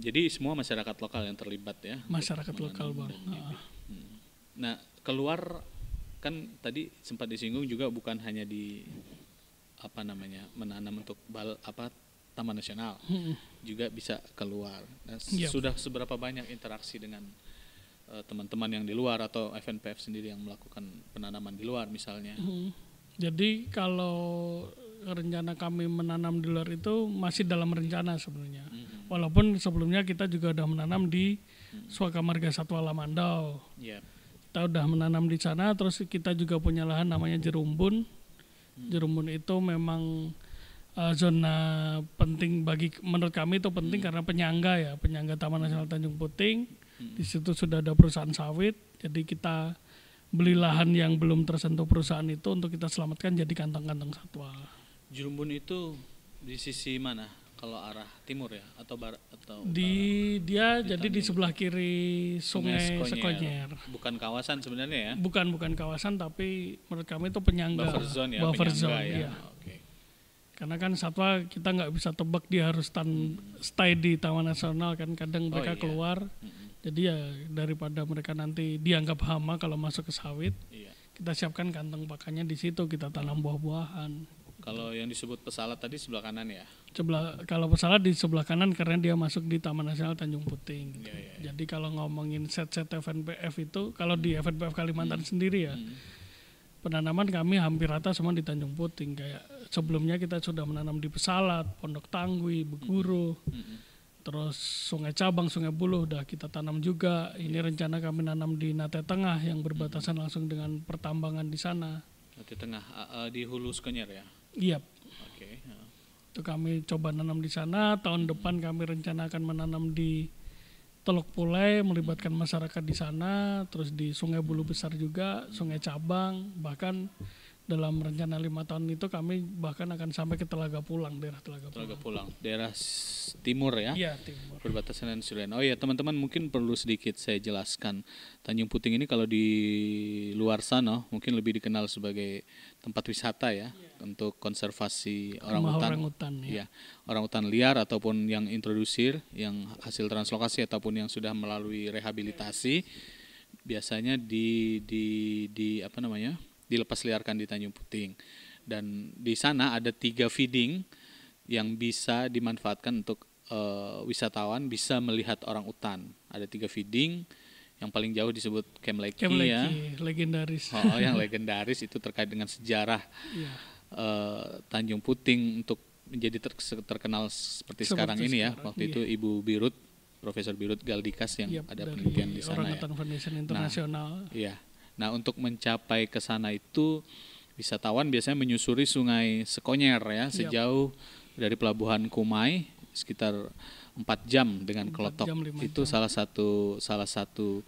Jadi semua masyarakat lokal yang terlibat ya. Masyarakat lokal, Bang. Hmm. Nah, keluar kan tadi sempat disinggung juga bukan hanya di apa namanya menanam untuk bal apa taman nasional hmm. juga bisa keluar nah, yep. Iya. sudah seberapa banyak interaksi dengan teman eh, teman-teman yang di luar atau FNPF sendiri yang melakukan penanaman di luar misalnya hmm. jadi kalau rencana kami menanam di luar itu masih dalam rencana sebenarnya hmm. walaupun sebelumnya kita juga sudah menanam di hmm. marga Satwa Lamandau yep iya kita udah menanam di sana terus kita juga punya lahan namanya jerumbun jerumbun itu memang uh, zona penting bagi menurut kami itu penting hmm. karena penyangga ya penyangga Taman Nasional hmm. Tanjung Puting hmm. di situ sudah ada perusahaan sawit jadi kita beli lahan yang belum tersentuh perusahaan itu untuk kita selamatkan jadi kantong-kantong satwa jerumbun itu di sisi mana kalau arah timur ya atau barat atau di utara, dia di jadi di sebelah kiri sungai, sungai Sekonyer. Bukan kawasan sebenarnya ya. Bukan bukan kawasan tapi menurut kami itu penyangga buffer zone ya. Buffer penyangga zone, ya. ya. Karena kan satwa kita nggak bisa tebak dia harus stand, hmm. stay di Taman Nasional kan kadang oh, mereka iya. keluar. Hmm. Jadi ya daripada mereka nanti dianggap hama kalau masuk ke sawit. Iya. Kita siapkan kantong pakannya di situ, kita tanam buah-buahan. Kalau yang disebut pesalat tadi sebelah kanan ya? sebelah kalau salah di sebelah kanan karena dia masuk di Taman Nasional Tanjung Puting. Gitu. Yeah, yeah, yeah. Jadi kalau ngomongin set-set FNPF itu kalau di FNPF Kalimantan hmm. sendiri ya hmm. penanaman kami hampir rata semua di Tanjung Puting kayak sebelumnya kita sudah menanam di Pesalat, Pondok Tanggui, Beguru. Hmm. hmm. Terus Sungai Cabang, Sungai Buluh udah kita tanam juga. Ini rencana kami nanam di Nate Tengah yang hmm. berbatasan langsung dengan pertambangan di sana. Nate Tengah eh, eh, di Hulu Skenyer ya. Iya itu kami coba nanam di sana tahun depan kami rencana akan menanam di Teluk Pulai melibatkan masyarakat di sana terus di Sungai Bulu Besar juga Sungai Cabang bahkan dalam rencana lima tahun itu kami bahkan akan sampai ke Telaga Pulang daerah Telaga Pulang, Telaga Pulang daerah timur ya, ya timur. perbatasan dengan Sulawesi oh ya teman-teman mungkin perlu sedikit saya jelaskan Tanjung Puting ini kalau di luar sana mungkin lebih dikenal sebagai tempat wisata ya, ya. untuk konservasi orang Rumah hutan, orang hutan ya. ya orang hutan liar ataupun yang introdusir yang hasil translokasi ataupun yang sudah melalui rehabilitasi biasanya di di di apa namanya dilepas liarkan di Tanjung Puting dan di sana ada tiga feeding yang bisa dimanfaatkan untuk uh, wisatawan bisa melihat orang hutan ada tiga feeding yang paling jauh disebut Camp Leki, Camp ya. legendaris. Oh, oh, yang legendaris itu terkait dengan sejarah yeah. Iya. uh, Tanjung Puting untuk menjadi ter terkenal seperti, seperti sekarang, ini ya. Waktu iya. itu Ibu Birut, Profesor Birut Galdikas yang yep, iya, ada penelitian di sana ya. Foundation nah, Internasional. Nah, iya. Nah, untuk mencapai ke sana itu wisatawan biasanya menyusuri Sungai Sekonyer ya yep. Iya. sejauh dari pelabuhan Kumai sekitar 4 jam dengan kelotok. Jam, itu jam. salah satu salah satu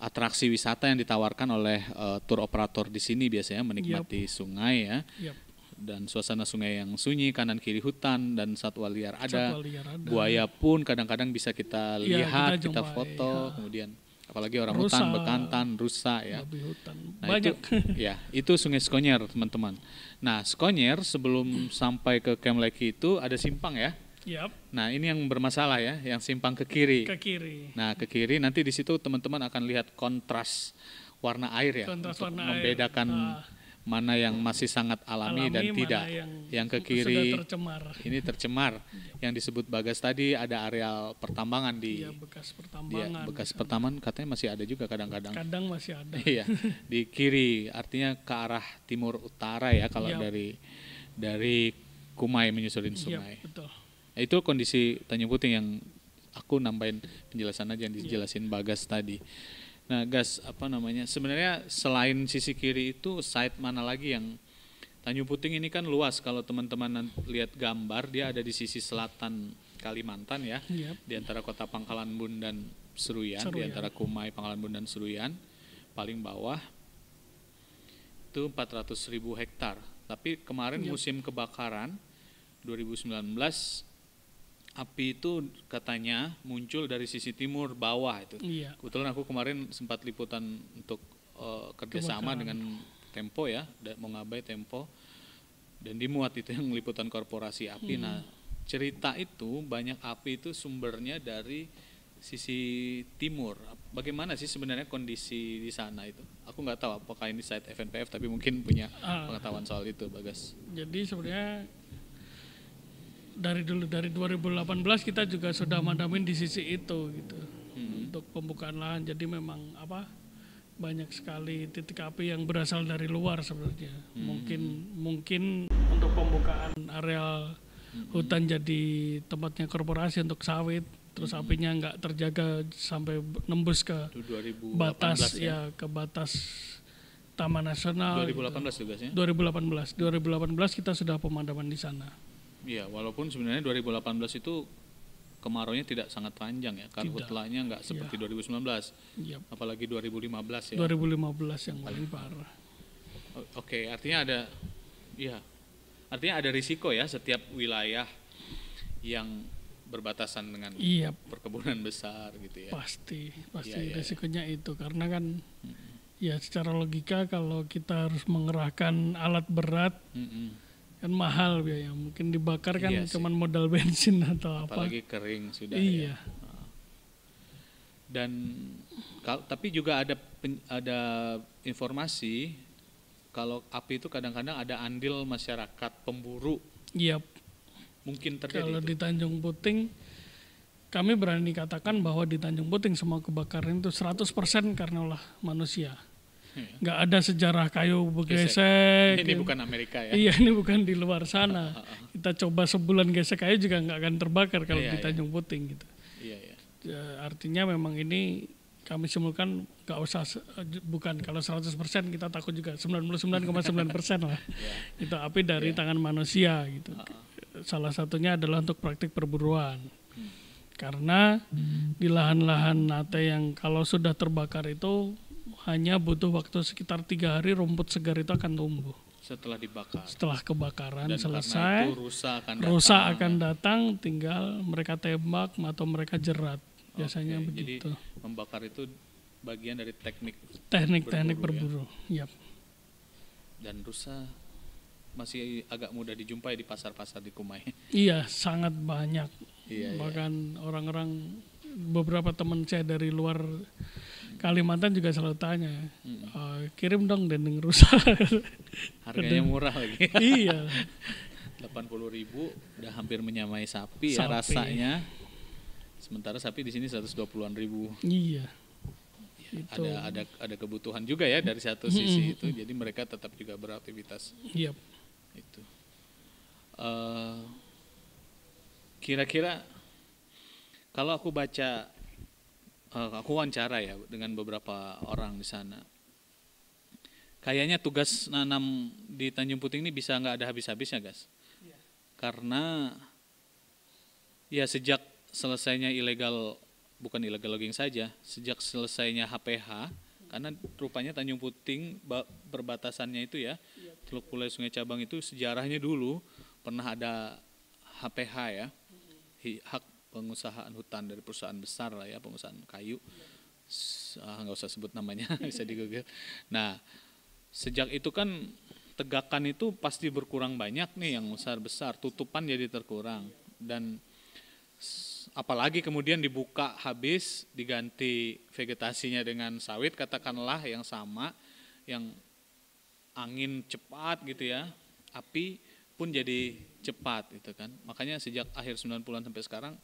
atraksi wisata yang ditawarkan oleh uh, eh, tur operator di sini biasanya menikmati yep. sungai ya. Yep. Dan suasana sungai yang sunyi, kanan kiri hutan dan satwa liar ada. Satwa liar ada. Buaya pun kadang-kadang bisa kita ya, lihat, kita, iya. foto, ya. kemudian apalagi orang rusa, hutan bekantan rusa ya Nah, itu, ya itu sungai Skonyer teman-teman nah Skonyer sebelum sampai ke Kemleki itu ada simpang ya Yep. Nah ini yang bermasalah ya, yang simpang ke kiri. Ke kiri. Nah ke kiri nanti di situ teman-teman akan lihat kontras warna air ya, kontras untuk warna membedakan air. Ah. mana yang masih sangat alami, alami dan tidak. Yang, yang ke kiri tercemar. ini tercemar. yang disebut bagas tadi ada areal pertambangan di ya, bekas pertambangan. bekas pertambangan katanya masih ada juga kadang-kadang. Kadang masih ada. Iya. di kiri artinya ke arah timur utara ya kalau yep. Iya. dari dari Kumai menyusulin sungai. Yep, iya, betul itu kondisi Tanjung Puting yang aku nambahin penjelasan aja yang iya. dijelasin yeah. Bagas tadi. Nah, Gas, apa namanya? Sebenarnya selain sisi kiri itu side mana lagi yang Tanjung Puting ini kan luas kalau teman-teman lihat gambar dia ada di sisi selatan Kalimantan ya. Yep. Iya. Di antara kota Pangkalan Bun dan Seruyan, di antara Kumai, Pangkalan Bun dan Seruyan paling bawah itu 400 ribu hektar. Tapi kemarin yep. Iya. musim kebakaran 2019 api itu katanya muncul dari sisi timur bawah itu. Iya. Kebetulan aku kemarin sempat liputan untuk uh, kerjasama Kebakaran. dengan Tempo ya, mengabai Tempo, dan dimuat itu yang liputan korporasi api. Hmm. Nah cerita itu banyak api itu sumbernya dari sisi timur. Bagaimana sih sebenarnya kondisi di sana itu? Aku nggak tahu apakah ini site FNPF tapi mungkin punya uh, pengetahuan soal itu, Bagas. Jadi sebenarnya dari dulu dari 2018 kita juga sudah mandamin di sisi itu gitu hmm. untuk pembukaan lahan. Jadi memang apa banyak sekali titik api yang berasal dari luar sebenarnya. Hmm. Mungkin mungkin untuk pembukaan areal hmm. hutan jadi tempatnya korporasi untuk sawit terus hmm. apinya nggak terjaga sampai nembus ke batas ya. ya ke batas Taman Nasional 2018 gitu. tugasnya 2018 2018 kita sudah pemadaman di sana Iya, walaupun sebenarnya 2018 itu kemarau-nya tidak sangat panjang ya. karhutlahnya nggak iya. seperti iya. ya. 2019. Yep. Apalagi 2015 ya. 2015 yang paling parah. Oke, okay, artinya ada ya. Artinya ada risiko ya setiap wilayah yang berbatasan dengan yep. Iya. perkebunan besar gitu ya. Pasti, pasti ya, risikonya ya. itu karena kan hmm. ya secara logika kalau kita harus mengerahkan alat berat hmm kan mahal biaya mungkin dibakar kan iya cuman modal bensin atau apa apalagi kering sudah iya ya. dan tapi juga ada ada informasi kalau api itu kadang-kadang ada andil masyarakat pemburu iya yep. mungkin terjadi kalau itu. di Tanjung Puting kami berani katakan bahwa di Tanjung Puting semua kebakaran itu 100% karena olah manusia Hmm. nggak ada sejarah kayu bergesek. Ini bukan Amerika ya? Iya, ini bukan di luar sana. Ah, ah, ah, kita coba sebulan gesek kayu juga nggak akan terbakar kalau iya, di iya. Tanjung iya. Puting gitu. Iya, iya. Ya, artinya memang ini kami simulkan nggak usah bukan kalau 100% kita takut juga 99,9% lah. yeah. Itu iya. api dari yeah. tangan manusia gitu. Salah satunya adalah untuk praktik perburuan. Hmm. Karena di lahan-lahan nate yang kalau sudah terbakar itu hanya butuh waktu sekitar tiga hari rumput segar itu akan tumbuh setelah dibakar setelah kebakaran Dan selesai itu rusa akan datang, rusa akan datang tinggal mereka tembak atau mereka jerat biasanya okay, begitu jadi membakar itu bagian dari teknik teknik berburu, teknik berburu ya. yep. dan rusa masih agak mudah dijumpai di pasar-pasar di Kumai. Iya, sangat banyak. Iya, iya. Bahkan orang-orang iya. beberapa teman saya dari luar Kalimantan juga selalu tanya, hmm. uh, kirim dong dendeng rusa. Harganya murah lagi. iya. 80 ribu udah hampir menyamai sapi, ya sapi. ya rasanya. Sementara sapi di sini 120-an ribu. Iya. iya ada ada ada kebutuhan juga ya dari satu sisi hmm. itu. Jadi mereka tetap juga beraktivitas. Iya. Yep. Itu. Uh, kira-kira kalau aku baca uh, aku wawancara ya dengan beberapa orang di sana. Kayaknya tugas nanam di Tanjung Puting ini bisa nggak ada habis-habisnya, guys. Ya. Karena ya sejak selesainya ilegal bukan ilegal logging saja, sejak selesainya HPH karena rupanya Tanjung Puting perbatasannya itu ya, ya Teluk Pulai Sungai Cabang itu sejarahnya dulu pernah ada HPH ya, hak pengusahaan hutan dari perusahaan besar lah ya pengusahaan kayu ah, nggak ah, usah sebut namanya bisa di Google. Nah sejak itu kan tegakan itu pasti berkurang banyak nih yang besar-besar tutupan jadi terkurang dan apalagi kemudian dibuka habis diganti vegetasinya dengan sawit katakanlah yang sama yang angin cepat gitu ya api pun jadi cepat gitu kan makanya sejak akhir 90-an sampai sekarang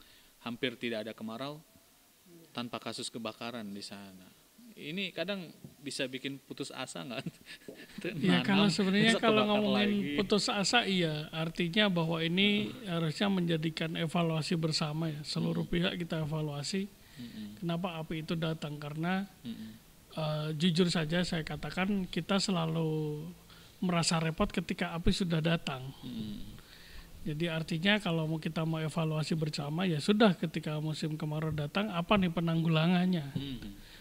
hampir tidak ada kemarau tanpa kasus kebakaran di sana. Ini kadang bisa bikin putus asa nggak? ya kalau sebenarnya kalau ngomongin lagi. putus asa iya artinya bahwa ini hmm. harusnya menjadikan evaluasi bersama ya seluruh hmm. pihak kita evaluasi hmm. kenapa api itu datang karena hmm. uh, jujur saja saya katakan kita selalu merasa repot ketika api sudah datang. Hmm jadi artinya kalau mau kita mau evaluasi bersama ya sudah ketika musim kemarau datang apa nih penanggulangannya? Hmm.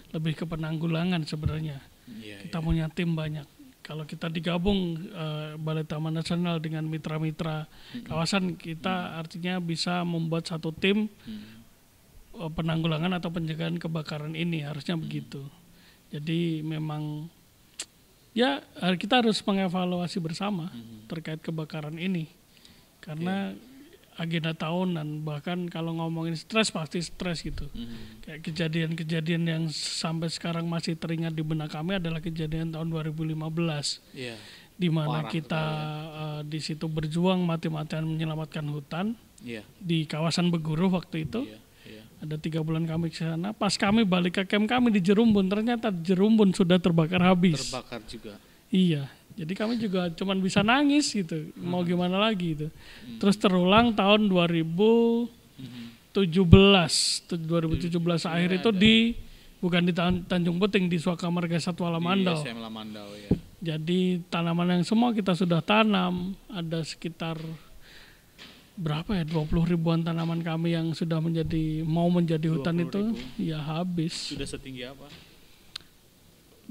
Lebih ke penanggulangan sebenarnya. Yeah, kita yeah. punya tim banyak. Kalau kita digabung uh, Balai Taman Nasional dengan mitra-mitra hmm. kawasan kita hmm. artinya bisa membuat satu tim hmm. Eh, penanggulangan atau pencegahan kebakaran ini harusnya hmm. begitu. Jadi memang ya eh, kita harus mengevaluasi bersama hmm. terkait kebakaran ini karena okay. agenda tahunan bahkan kalau ngomongin stres pasti stres gitu mm-hmm. kayak kejadian-kejadian yang sampai sekarang masih teringat di benak kami adalah kejadian tahun 2015 yeah. di mana kita uh, di situ berjuang mati-matian menyelamatkan hutan yeah. di kawasan Beguru waktu itu yeah iya. ada tiga bulan kami ke sana. Pas kami balik ke camp kami di Jerumbun, ternyata Jerumbun sudah terbakar habis. Terbakar juga. Iya, jadi kami juga cuman bisa nangis gitu. Mau gimana lagi itu, hmm. Terus terulang tahun 2017, 2017 ya, akhir itu ada. di bukan di Tanjung Puting di Suakamarga Satwa Lamandau. Di SM ya. Jadi tanaman yang semua kita sudah tanam ada sekitar berapa ya 20 ribuan tanaman kami yang sudah menjadi mau menjadi hutan itu ribu. ya habis. Sudah setinggi apa?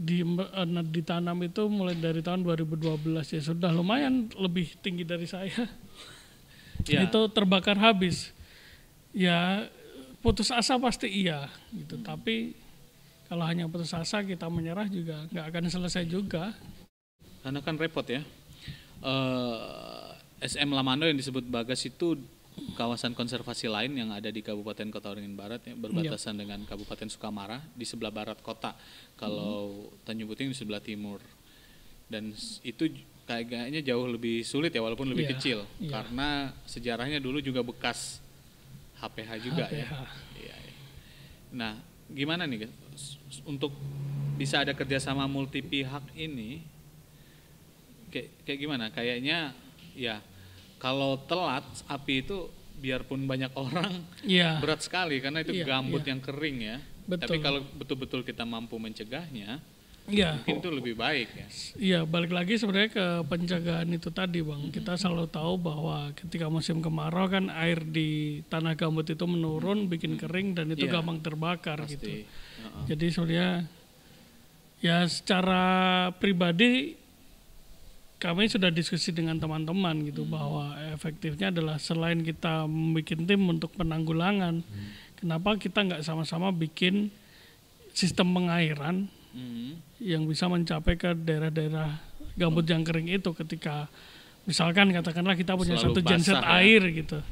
di, eh, nah, ditanam itu mulai dari tahun 2012 ya sudah lumayan lebih tinggi dari saya. Ya. itu terbakar habis. Ya putus asa pasti iya gitu. Hmm. Tapi kalau hanya putus asa kita menyerah juga nggak akan selesai juga. Karena kan repot ya. Uh, eh, SM Lamando yang disebut Bagas itu kawasan konservasi lain yang ada di Kabupaten Kota Waringin Barat ya, berbatasan yep. Iya. dengan Kabupaten Sukamara di sebelah barat kota. Kalau hmm. Tanjung Puting di sebelah timur. Dan itu kayaknya jauh lebih sulit ya walaupun lebih yeah. kecil yeah. karena sejarahnya dulu juga bekas HPH juga HPH. ya. Iya, iya. Nah, gimana nih untuk bisa ada kerjasama multi pihak ini kayak, kayak gimana? Kayaknya ya kalau telat api itu biarpun banyak orang yeah. berat sekali karena itu yeah, gambut yeah. yang kering ya. Betul. Tapi kalau betul-betul kita mampu mencegahnya, yeah. mungkin itu lebih baik ya. Iya, balik lagi sebenarnya ke pencegahan itu tadi Bang. Kita selalu tahu bahwa ketika musim kemarau kan air di tanah gambut itu menurun, bikin kering dan itu yeah. gampang terbakar Pasti. gitu. Uh -uh. Jadi sebenarnya ya secara pribadi kami sudah diskusi dengan teman-teman gitu hmm. bahwa efektifnya adalah selain kita membuat tim untuk penanggulangan, hmm. kenapa kita nggak sama-sama bikin sistem pengairan hmm. yang bisa mencapai ke daerah-daerah gambut hmm. yang kering itu ketika misalkan katakanlah kita punya Selalu satu genset ya. air gitu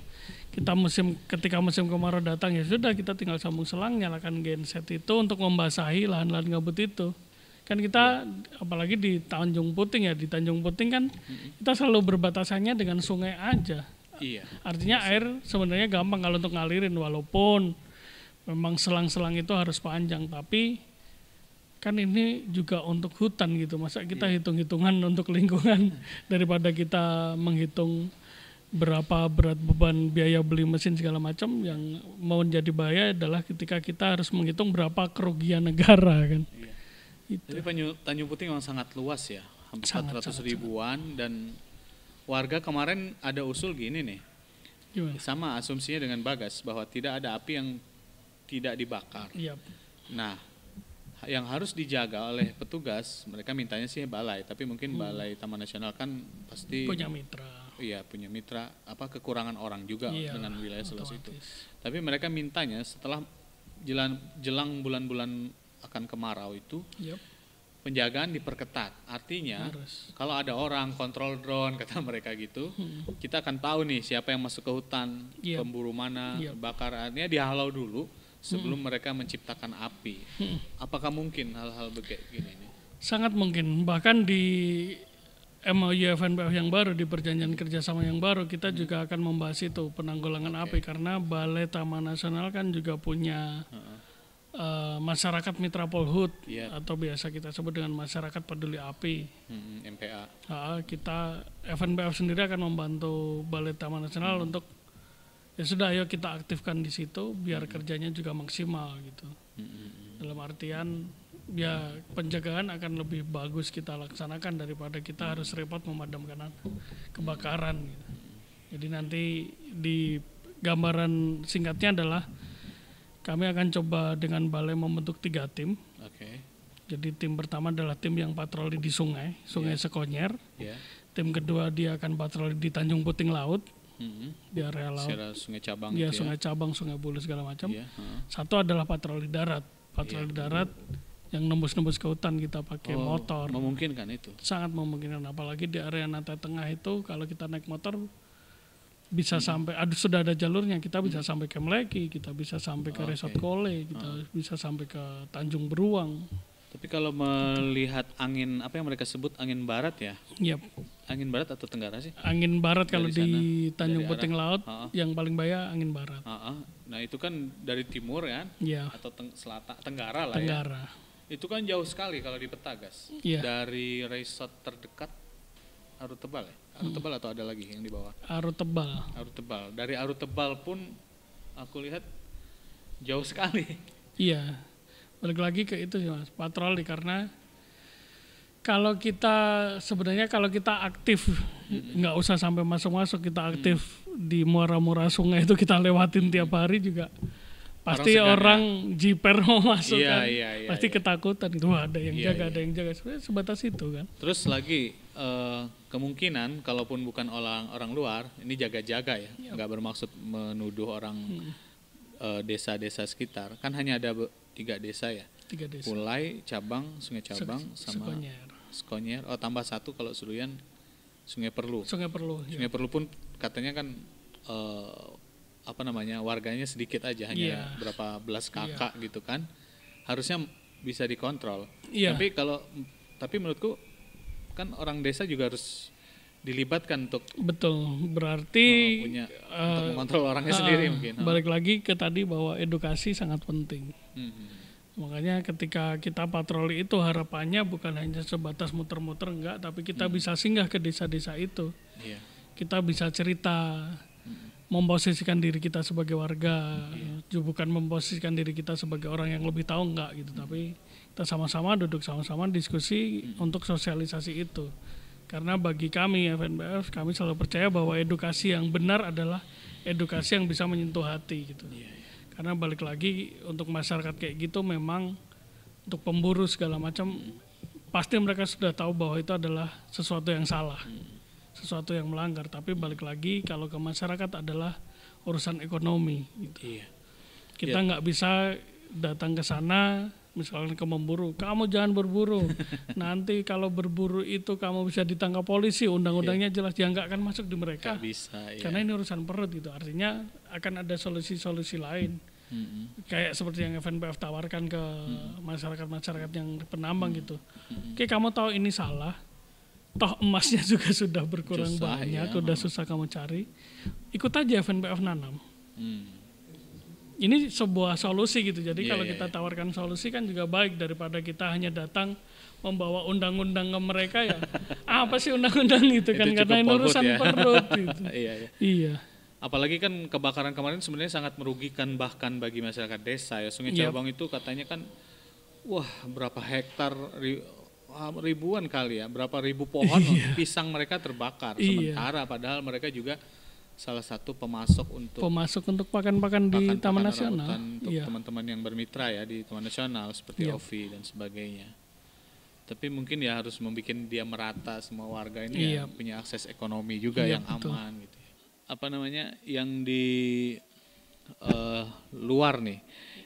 kita musim ketika musim kemarau datang ya sudah kita tinggal sambung selang nyalakan genset itu untuk membasahi lahan-lahan gambut itu kan kita apalagi di Tanjung Puting ya di Tanjung Puting kan kita selalu berbatasannya dengan sungai aja iya artinya iya air sebenarnya gampang kalau untuk ngalirin walaupun memang selang-selang itu harus panjang tapi kan ini juga untuk hutan gitu masa kita iya. hitung-hitungan untuk lingkungan daripada kita menghitung berapa berat beban biaya beli mesin segala macam yang mau menjadi bahaya adalah ketika kita harus menghitung berapa kerugian negara kan iya. Itu. Jadi Tanjung, Tanjung Puting memang sangat luas ya, hampir sangat, 400 sangat, ribuan sangat. dan warga kemarin ada usul gini nih. Gimana? Sama asumsinya dengan Bagas bahwa tidak ada api yang tidak dibakar. Yep. Iya. Nah, yang harus dijaga oleh petugas, mereka mintanya sih balai, tapi mungkin hmm. balai Taman Nasional kan pasti punya mitra. Iya, punya mitra apa kekurangan orang juga iya, dengan wilayah seluas itu. Tapi mereka mintanya setelah jelang bulan-bulan akan kemarau itu yep. penjagaan diperketat. Artinya Harus. kalau ada orang kontrol drone kata mereka gitu, hmm. kita akan tahu nih siapa yang masuk ke hutan, yep. pemburu mana, yep. bakar. Artinya dihalau dulu sebelum hmm. mereka menciptakan api. Hmm. Apakah mungkin hal-hal begini ini? Sangat mungkin. Bahkan di MOU FNBF yang baru di perjanjian kerjasama yang baru kita hmm. juga akan membahas itu penanggulangan okay. api karena Balai Taman Nasional kan juga punya uh -uh uh, masyarakat Mitra Polhut yeah. atau biasa kita sebut dengan masyarakat peduli api hmm, MPA uh, kita FNPF sendiri akan membantu Balai Taman Nasional hmm. untuk ya sudah ayo kita aktifkan di situ biar hmm. kerjanya juga maksimal gitu hmm. dalam artian ya penjagaan akan lebih bagus kita laksanakan daripada kita harus repot memadamkan kebakaran gitu. jadi nanti di gambaran singkatnya adalah kami akan coba dengan balai membentuk tiga tim. Oke. Okay. Jadi tim pertama adalah tim yang patroli di sungai, Sungai yeah. Sekonyer. Yeah. Tim kedua dia akan patroli di Tanjung Puting Laut. hmm di area laut. Secara sungai cabang. Iya, gitu ya. sungai ya. cabang, sungai bulu segala macam. Yeah. Iya, uh-huh. Satu adalah patroli darat. Patroli yeah. Iya, darat yang nembus-nembus ke hutan kita pakai oh, motor. Memungkinkan itu. Sangat memungkinkan apalagi di area Nata Tengah itu kalau kita naik motor bisa hmm. sampai aduh sudah ada jalurnya kita bisa hmm. sampai ke Meleki kita bisa sampai ke oh, Resort Kole kita hmm. bisa sampai ke Tanjung Beruang tapi kalau melihat angin apa yang mereka sebut angin barat ya yep. angin barat atau tenggara sih angin barat kalau di Tanjung Puting Laut uh -uh. yang paling bahaya angin barat uh -uh. nah itu kan dari timur kan? ya yeah. atau teng selatan tenggara lah ya? tenggara ya. itu kan jauh sekali kalau di peta gas yeah. dari resort terdekat harus Tebal ya Aru tebal atau ada lagi yang di bawah? Aru tebal. Aru tebal. Dari aru tebal pun aku lihat jauh sekali. Iya. Balik lagi ke itu sih Mas, patroli karena kalau kita sebenarnya kalau kita aktif nggak mm -hmm. usah sampai masuk-masuk kita aktif mm -hmm. di muara-muara sungai itu kita lewatin mm -hmm. tiap hari juga pasti orang, orang ya. jiper mau masuk iya, kan iya, iya, pasti iya. ketakutan tuh ada yang iya, jaga iya. ada yang jaga sebenarnya sebatas itu kan terus lagi uh, kemungkinan kalaupun bukan orang orang luar ini jaga-jaga ya yep. Iya. nggak bermaksud menuduh orang hmm. Eh, desa-desa hmm. uh, sekitar kan hanya ada tiga desa ya tiga desa Pulai cabang Sungai Cabang sama Sekonyer. Sekonyer oh tambah satu kalau Seruyan Sungai Perlu Sungai Perlu iya. Sungai iya. Perlu pun katanya kan uh, apa namanya warganya sedikit aja hanya yeah. berapa belas iya. kakak yeah. gitu kan harusnya bisa dikontrol yeah. tapi kalau tapi menurutku kan orang desa juga harus dilibatkan untuk betul berarti oh, punya uh, untuk eh, mengontrol orangnya uh, sendiri mungkin oh. balik lagi ke tadi bahwa edukasi sangat penting hmm. makanya ketika kita patroli itu harapannya bukan hanya sebatas muter-muter enggak tapi kita mm. bisa singgah ke desa-desa itu yeah. kita bisa cerita memposisikan diri kita sebagai warga, yeah. bukan memposisikan diri kita sebagai orang yang lebih tahu enggak gitu, mm. tapi kita sama-sama duduk sama-sama diskusi mm. untuk sosialisasi itu. Karena bagi kami FNBF kami selalu percaya bahwa edukasi yang benar adalah edukasi yang bisa menyentuh hati gitu. Yeah, yeah. Karena balik lagi untuk masyarakat kayak gitu memang untuk pemburu segala macam hmm. pasti mereka sudah tahu bahwa itu adalah sesuatu yang salah. Mm sesuatu yang melanggar tapi balik lagi kalau ke masyarakat adalah urusan ekonomi gitu ya kita iya. nggak iya. bisa datang ke sana misalnya ke memburu kamu jangan berburu nanti kalau berburu itu kamu bisa ditangkap polisi undang-undangnya iya. jelas dia nggak akan masuk di mereka gak bisa, iya. karena ini urusan perut gitu artinya akan ada solusi-solusi lain Mm-hmm. Kayak seperti yang FNPF tawarkan ke mm-hmm. masyarakat-masyarakat yang penambang mm-hmm. gitu. Mm-hmm. Oke, kamu tahu ini salah, toh emasnya juga sudah berkurang susah, banyak, ya, susah kamu cari. Ikut aja FNPF nanam. Hmm. Ini sebuah solusi gitu. Jadi yeah, kalau yeah, kita yeah. tawarkan solusi kan juga baik daripada kita hanya datang membawa undang-undang ke mereka ya. apa sih undang-undang itu? kan itu karena ini urusan ya. perut gitu. iya, iya. iya. Apalagi kan kebakaran kemarin sebenarnya sangat merugikan bahkan bagi masyarakat desa ya. Sungai yep. Iya. itu katanya kan wah berapa hektar ribuan kali ya, berapa ribu pohon iya. pisang mereka terbakar iya. sementara padahal mereka juga salah satu pemasok untuk pemasok untuk pakan-pakan di pakan Taman Nasional untuk iya. teman-teman yang bermitra ya di Taman Nasional seperti iya. Ovi dan sebagainya. Tapi mungkin ya harus membuat dia merata semua warga ini iya. yang punya akses ekonomi juga iya, yang betul. aman gitu. Ya. Apa namanya yang di uh, luar nih.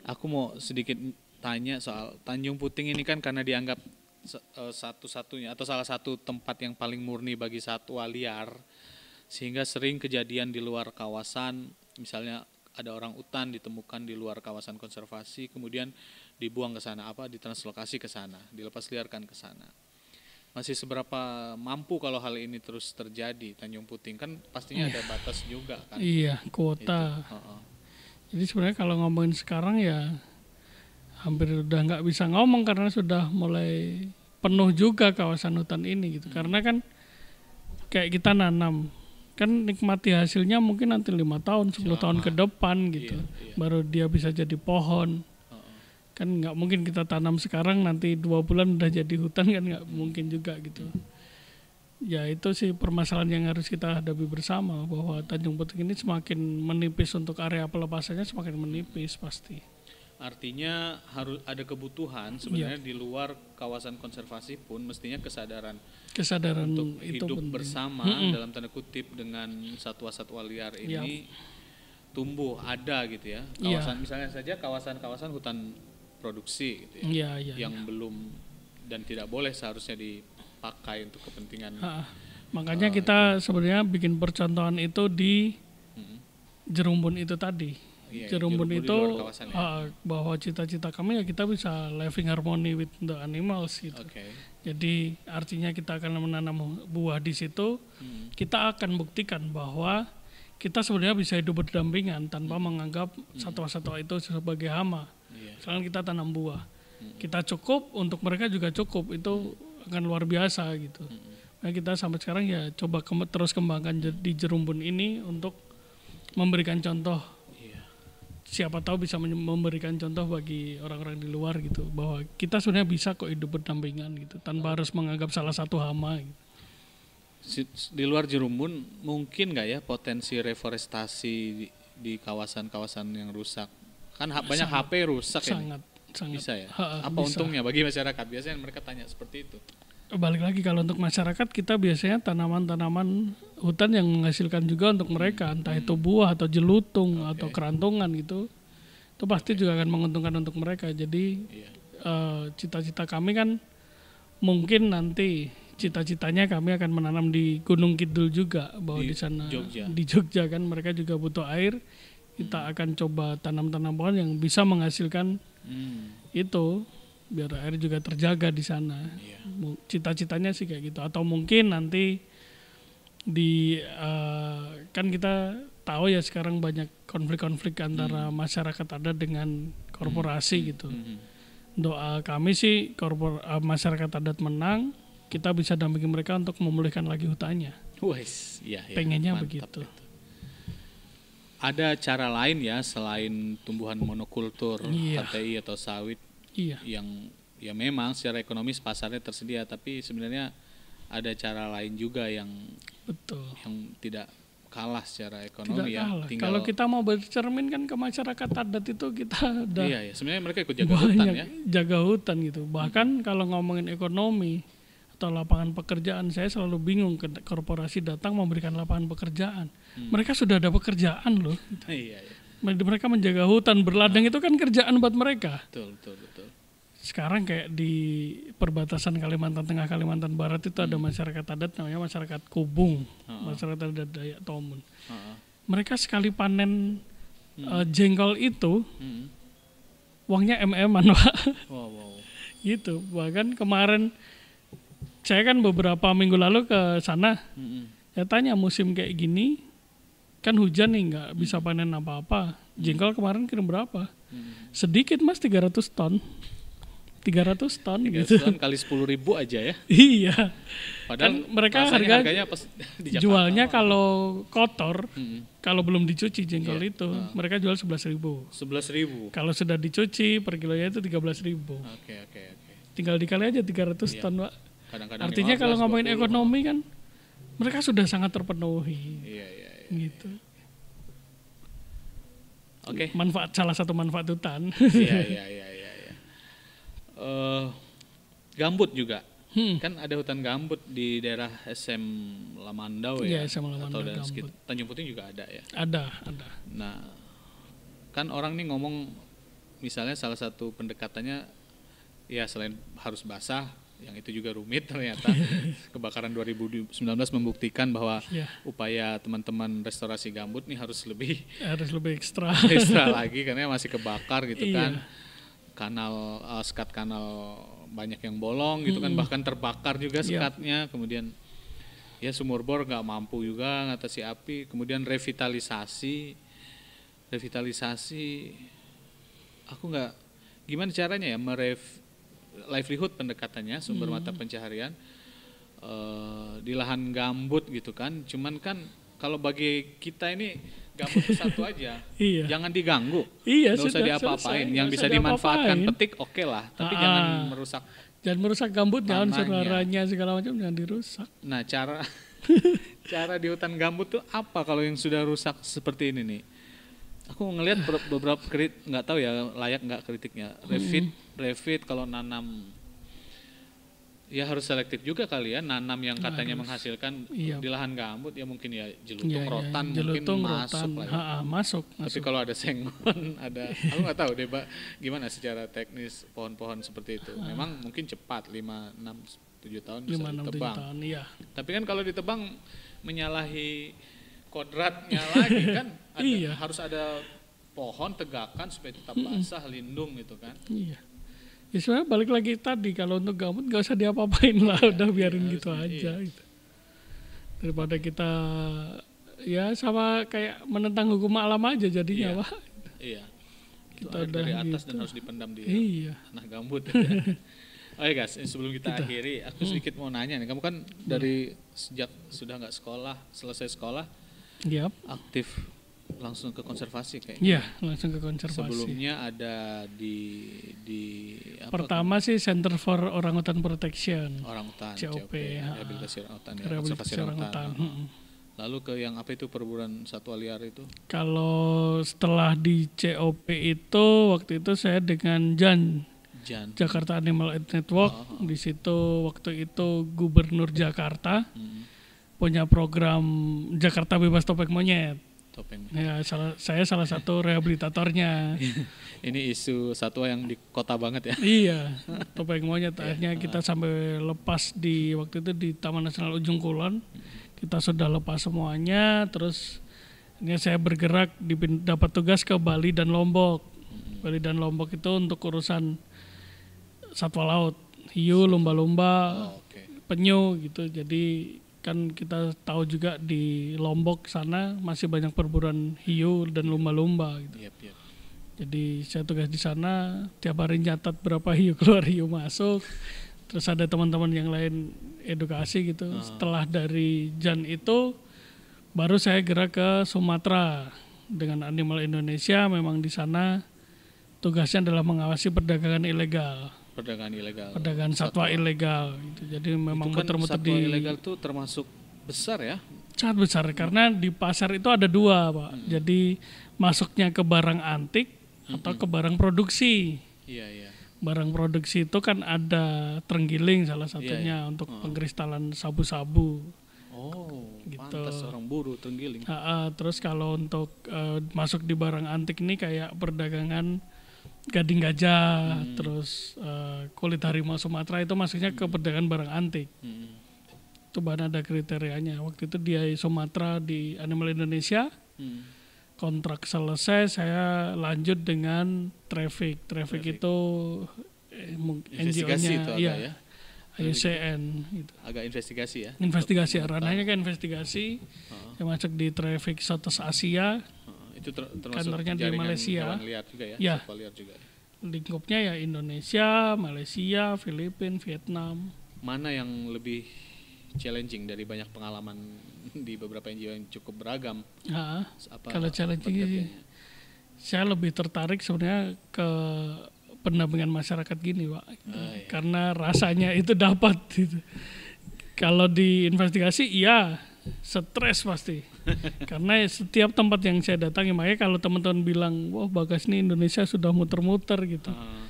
Aku mau sedikit tanya soal Tanjung Puting ini kan karena dianggap Eh, satu-satunya atau salah satu tempat yang paling murni bagi satwa liar sehingga sering kejadian di luar kawasan misalnya ada orang utan ditemukan di luar kawasan konservasi kemudian dibuang ke sana apa ditranslokasi ke sana dilepas liarkan ke sana masih seberapa mampu kalau hal ini terus terjadi Tanjung Puting kan pastinya yeah. ada iya. batas juga kan iya kuota oh, jadi sebenarnya kalau ngomongin sekarang ya hampir udah nggak bisa ngomong karena sudah mulai penuh juga kawasan hutan ini gitu. Hmm. Karena kan kayak kita nanam kan nikmati hasilnya mungkin nanti lima tahun sepuluh Selama. tahun ke depan gitu iya, iya. baru dia bisa jadi pohon kan nggak mungkin kita tanam sekarang nanti dua bulan udah jadi hutan kan nggak hmm. mungkin juga gitu hmm. ya itu sih permasalahan yang harus kita hadapi bersama bahwa Tanjung Puting ini semakin menipis untuk area pelepasannya semakin menipis pasti Artinya harus ada kebutuhan sebenarnya ya. di luar kawasan konservasi pun mestinya kesadaran kesadaran untuk itu hidup penting. bersama hmm. dalam tanda kutip dengan satwa-satwa liar ini ya. tumbuh ada gitu ya. Iya. Kawasan ya. misalnya saja kawasan-kawasan hutan produksi gitu ya, ya, ya yang ya. belum dan tidak boleh seharusnya dipakai untuk kepentingan. Ha, makanya uh, kita itu. sebenarnya bikin percontohan itu di hmm. jerumbun itu tadi yeah, iya, itu ya. Ah, bahwa cita-cita kami ya kita bisa living harmony with the animals gitu. Okay. Jadi artinya kita akan menanam buah di situ, hmm. kita akan buktikan bahwa kita sebenarnya bisa hidup berdampingan tanpa hmm. menganggap hmm. satwa-satwa itu sebagai hama. Yeah. Selain kita tanam buah, hmm. kita cukup untuk mereka juga cukup itu hmm. akan luar biasa gitu. Hmm. Nah kita sampai sekarang ya coba ke terus kembangkan di jerumbun ini untuk memberikan contoh siapa tahu bisa memberikan contoh bagi orang-orang di luar gitu bahwa kita sebenarnya bisa kok hidup berdampingan gitu tanpa harus menganggap salah satu hama gitu. di luar jerumun mungkin nggak ya potensi reforestasi di, kawasan-kawasan yang rusak kan ha, banyak sangat, HP rusak sangat, ya sangat bisa ya ha, apa bisa. untungnya bagi masyarakat biasanya mereka tanya seperti itu balik lagi kalau untuk masyarakat kita biasanya tanaman-tanaman hutan yang menghasilkan juga untuk mereka entah itu buah atau jelutung okay. atau kerantungan gitu itu pasti juga akan menguntungkan untuk mereka jadi yeah. Iya. uh, cita-cita kami kan mungkin nanti cita-citanya kami akan menanam di Gunung Kidul juga bahwa di, di sana Jogja. di Jogja kan mereka juga butuh air kita hmm. akan coba tanam-tanam pohon yang bisa menghasilkan hmm. itu biar air juga terjaga di sana yeah. cita-citanya sih kayak gitu atau mungkin nanti di uh, kan kita tahu ya sekarang banyak konflik-konflik antara hmm. masyarakat adat dengan korporasi hmm. gitu. Hmm. Doa kami sih korpor uh, masyarakat adat menang, kita bisa dampingi mereka untuk memulihkan lagi hutannya. Wes, ya, ya. Pengennya begitu. Itu. Ada cara lain ya selain tumbuhan monokultur, iya. HTI atau sawit iya. yang ya memang secara ekonomis pasarnya tersedia tapi sebenarnya ada cara lain juga yang betul yang tidak kalah secara ekonomi tidak ya. Kalah. Tinggal Kalau kita mau bercermin kan ke masyarakat adat itu kita ada Iya, iya. sebenarnya mereka ikut jaga hutan ya. Jaga hutan gitu. Bahkan hmm. kalau ngomongin ekonomi atau lapangan pekerjaan, saya selalu bingung korporasi datang memberikan lapangan pekerjaan. Hmm. Mereka sudah ada pekerjaan loh. iya, iya. Mereka menjaga hutan, berladang hmm. itu kan kerjaan buat mereka. Betul, betul, betul sekarang kayak di perbatasan Kalimantan Tengah Kalimantan Barat itu ada hmm. masyarakat adat namanya masyarakat Kubung uh masyarakat adat Dayak Tomun. uh Mereka sekali panen hmm. uh, jengkol itu hmm. uangnya mm-an pak. Wow, wow. gitu bahkan kemarin saya kan beberapa minggu lalu ke sana, hmm. ya tanya musim kayak gini kan hujan nih nggak bisa panen apa-apa. Jengkol kemarin kirim berapa? Hmm. Sedikit mas 300 ton. 300 ton 300 gitu. ton kali 10 ribu aja ya. iya. Padahal kan mereka harga harganya pas di Jakarta jualnya kalau kotor, hmm. kalau belum dicuci jengkol yeah. itu, hmm. mereka jual 11 ribu. 11 ribu. Kalau sudah dicuci per kilonya itu 13 ribu. Oke, okay, oke, okay, oke. Okay. Tinggal dikali aja 300 yeah. ton, Pak. Kadang -kadang Artinya kalau ngomongin ekonomi kan mereka sudah sangat terpenuhi. Iya, iya, iya. iya. Gitu. Iya. Oke. Okay. Manfaat salah satu manfaat hutan. Iya, iya, iya. iya uh, gambut juga. Hmm. Kan ada hutan gambut di daerah SM Lamandau iya, ya, ya SM Lamandau, atau daerah Tanjung Puting juga ada ya. Ada, ada. Nah, kan orang nih ngomong misalnya salah satu pendekatannya ya selain harus basah, yang itu juga rumit ternyata. Kebakaran 2019 membuktikan bahwa yeah. upaya teman-teman restorasi gambut nih harus lebih harus lebih ekstra. ekstra lagi karena masih kebakar gitu yeah. kan kanal uh, sekat kanal banyak yang bolong gitu kan hmm. bahkan terbakar juga iya. sekatnya yeah. kemudian ya sumur bor nggak mampu juga ngatasi api kemudian revitalisasi revitalisasi aku nggak gimana caranya ya merev livelihood pendekatannya sumber -hmm. mata pencaharian uh, di lahan gambut gitu kan cuman kan kalau bagi kita ini gambut satu aja. iya. Jangan diganggu. Iya, Nggak usah diapa-apain. Yang bisa dimanfaatkan petik oke okay lah, tapi Aa, ah, jangan ah. merusak jangan merusak gambut, jangan suaranya segala macam jangan dirusak. Nah, cara cara di hutan gambut tuh apa kalau yang sudah rusak seperti ini nih? Aku ngelihat beberapa kritik nggak tahu ya layak nggak kritiknya. Revit, Revit kalau nanam ya harus selektif juga kalian, ya nanam yang ya, katanya harus, menghasilkan iya. di lahan gambut ya mungkin ya jelutung iya, iya, iya. ya, rotan ya, jelutung, mungkin rotan, masuk lah ha, masuk tapi kalau ada sengon ada aku nggak tahu deh pak gimana secara teknis pohon-pohon seperti itu ha. memang mungkin cepat lima enam tujuh tahun bisa 5, 6, ditebang tahun, iya. tapi kan kalau ditebang menyalahi kodratnya lagi kan ada, iya. harus ada pohon tegakan supaya tetap basah lindung gitu kan iya ya sebenarnya balik lagi tadi kalau untuk gamut nggak usah diapa-apain lah ya, udah biarin ya, gitu ya. aja gitu. daripada kita ya sama kayak menentang hukum alam aja jadinya ya. pak iya kita udah dari atas gitu. dan harus dipendam di iya. tanah gambut ya. oh ya guys sebelum kita, kita akhiri aku hmm. sedikit hmm. mau nanya nih kamu kan dari sejak sudah nggak sekolah selesai sekolah yep. aktif langsung ke konservasi kayaknya. Iya, langsung ke konservasi. Sebelumnya ada di di apa? Pertama sih Center for Orangutan Protection. Orangutan, COP, COP rehabilitasi orangutan, ya, rehabilitasi orangutan. Hmm. Lalu ke yang apa itu perburuan satwa liar itu? Kalau setelah di COP itu waktu itu saya dengan Jan Jan. Jakarta Animal Aid Network. oh. Di situ waktu itu Gubernur Jakarta hmm. punya program Jakarta Bebas Topeng Monyet topeng. Ya, salah, saya salah satu rehabilitatornya. Ini isu satwa yang di kota banget ya. Iya, topeng monyet iya. akhirnya kita ah. sampai lepas di waktu itu di Taman Nasional Ujung Kulon. Kita sudah lepas semuanya, terus ini saya bergerak dapat tugas ke Bali dan Lombok. Hmm. Bali dan Lombok itu untuk urusan satwa laut, hiu, lumba-lumba, oh, okay. penyu gitu. Jadi kan kita tahu juga di Lombok sana masih banyak perburuan hiu dan lumba-lumba gitu. Yep, yep. Jadi saya tugas di sana tiap hari nyatat berapa hiu keluar hiu masuk. Terus ada teman-teman yang lain edukasi gitu. Uh. Setelah dari Jan itu baru saya gerak ke Sumatera dengan Animal Indonesia memang di sana tugasnya adalah mengawasi perdagangan ilegal perdagangan ilegal. Perdagangan satwa, satwa. ilegal. Gitu. itu Jadi memang itu kan muter-muter satwa di ilegal itu termasuk besar ya? Sangat besar hmm. karena di pasar itu ada dua, Pak. Hmm. Jadi masuknya ke barang antik hmm. atau ke barang produksi. Iya, iya. Barang produksi itu kan ada terenggiling salah iya, satunya ya, ya. untuk hmm. pengkristalan sabu-sabu. Oh, gitu. pantas orang buru terenggiling. Ha -ha, terus kalau untuk uh, masuk di barang antik ini kayak perdagangan gading gajah, hmm. terus uh, kulit harimau Sumatera itu maksudnya ke hmm. perdagangan barang antik. Hmm. Itu bahan ada kriterianya. Waktu itu dia Sumatera di Animal Indonesia. Hmm. Kontrak selesai, saya lanjut dengan traffic. Traffic, traffic. itu eh, NGO-nya, iya, ya? IUCN. Gitu. Agak investigasi ya? Investigasi, ranahnya kan investigasi. Uh -huh. Saya masuk di traffic satu-satu Asia. Uh -huh. Itu ter termasuk kantornya di Malaysia. liar juga ya. ya. liar juga. Ya. Lingkupnya ya Indonesia, Malaysia, Filipina, Vietnam. Mana yang lebih challenging dari banyak pengalaman di beberapa NGO yang cukup beragam? Ha, apa kalau challenging saya lebih tertarik sebenarnya ke pendampingan masyarakat gini, Pak. Ah, iya. Karena rasanya itu dapat gitu. Kalau diinvestigasi iya stres pasti karena setiap tempat yang saya datangi makanya kalau teman-teman bilang wah bagas nih Indonesia sudah muter-muter gitu uh.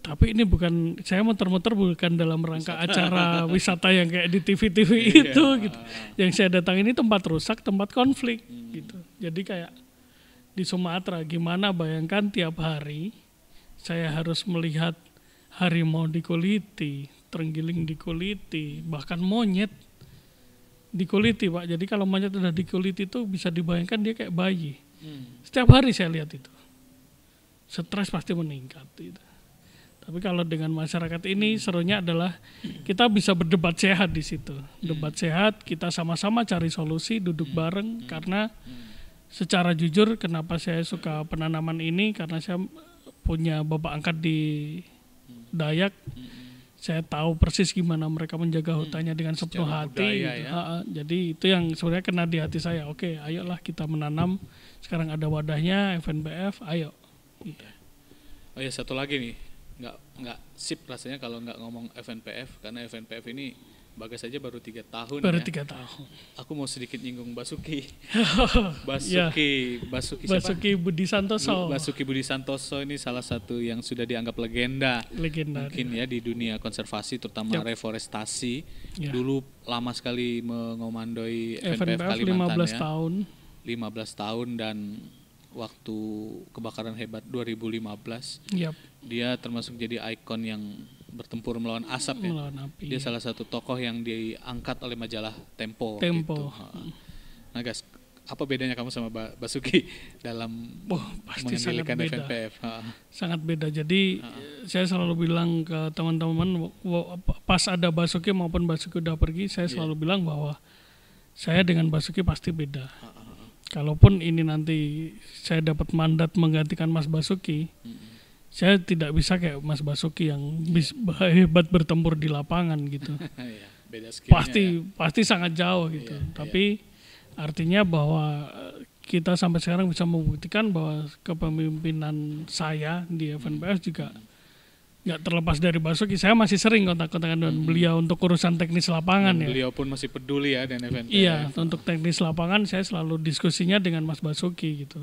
tapi ini bukan saya muter-muter bukan dalam rangka wisata. acara wisata yang kayak di TV-TV iya. itu gitu ah. yang saya datang ini tempat rusak tempat konflik hmm. gitu jadi kayak di Sumatera gimana bayangkan tiap hari saya harus melihat harimau dikuliti terenggiling dikuliti bahkan monyet dikuliti pak jadi kalau mayat udah dikuliti itu bisa dibayangkan dia kayak bayi hmm. setiap hari saya lihat itu stres pasti meningkat gitu. tapi kalau dengan masyarakat ini serunya adalah kita bisa berdebat sehat di situ debat hmm. sehat kita sama-sama cari solusi duduk hmm. bareng hmm. karena secara jujur kenapa saya suka penanaman ini karena saya punya bapak angkat di Dayak hmm saya tahu persis gimana mereka menjaga hmm. hutannya hmm. dengan sepenuh Secara hati budaya, gitu. ya. ha, jadi itu yang sebenarnya kena di hati saya oke ayolah kita menanam sekarang ada wadahnya FNBF ayo gitu. oh ya satu lagi nih nggak nggak sip rasanya kalau nggak ngomong FNPF karena FNPF ini Bagas aja baru tiga tahun. Baru ya. tiga ya. tahun. Aku mau sedikit nyinggung Basuki. Basuki, yeah. Basuki siapa? Basuki Budi Santoso. Basuki Budi Santoso ini salah satu yang sudah dianggap legenda. Legenda. Mungkin ya, ya di dunia konservasi terutama yep. Ya. reforestasi. Yeah. Dulu lama sekali mengomandoi FNPF, FNPF Kalimantan 15 ya. tahun. 15 tahun dan waktu kebakaran hebat 2015. Yep. Dia termasuk jadi ikon yang bertempur melawan asap ya. api. Dia ya. salah satu tokoh yang diangkat oleh majalah Tempo. Tempo. Gitu. Hmm. Nah, guys, apa bedanya kamu sama Basuki dalam oh, pasti mengendalikan sangat beda. FNPF? Ha. Sangat beda. Jadi ha. saya selalu bilang ke teman-teman pas ada Basuki maupun Basuki udah pergi, saya iya. selalu bilang bahwa saya dengan Basuki pasti beda. Ha. Kalaupun ini nanti saya dapat mandat menggantikan Mas Basuki, hmm saya tidak bisa kayak Mas Basuki yang yeah. hebat bertempur di lapangan gitu. Iya, beda pasti ya. pasti sangat jauh gitu. Yeah, iya. Tapi yeah. artinya bahwa eh, kita sampai sekarang bisa membuktikan bahwa kepemimpinan saya di FNPS hmm. juga nggak terlepas dari Basuki. Saya masih sering kontak-kontakan dengan hmm. beliau untuk urusan teknis lapangan dan ya. Beliau pun masih peduli ya dengan FNPS. Iya, untuk teknis lapangan saya selalu diskusinya dengan Mas Basuki gitu.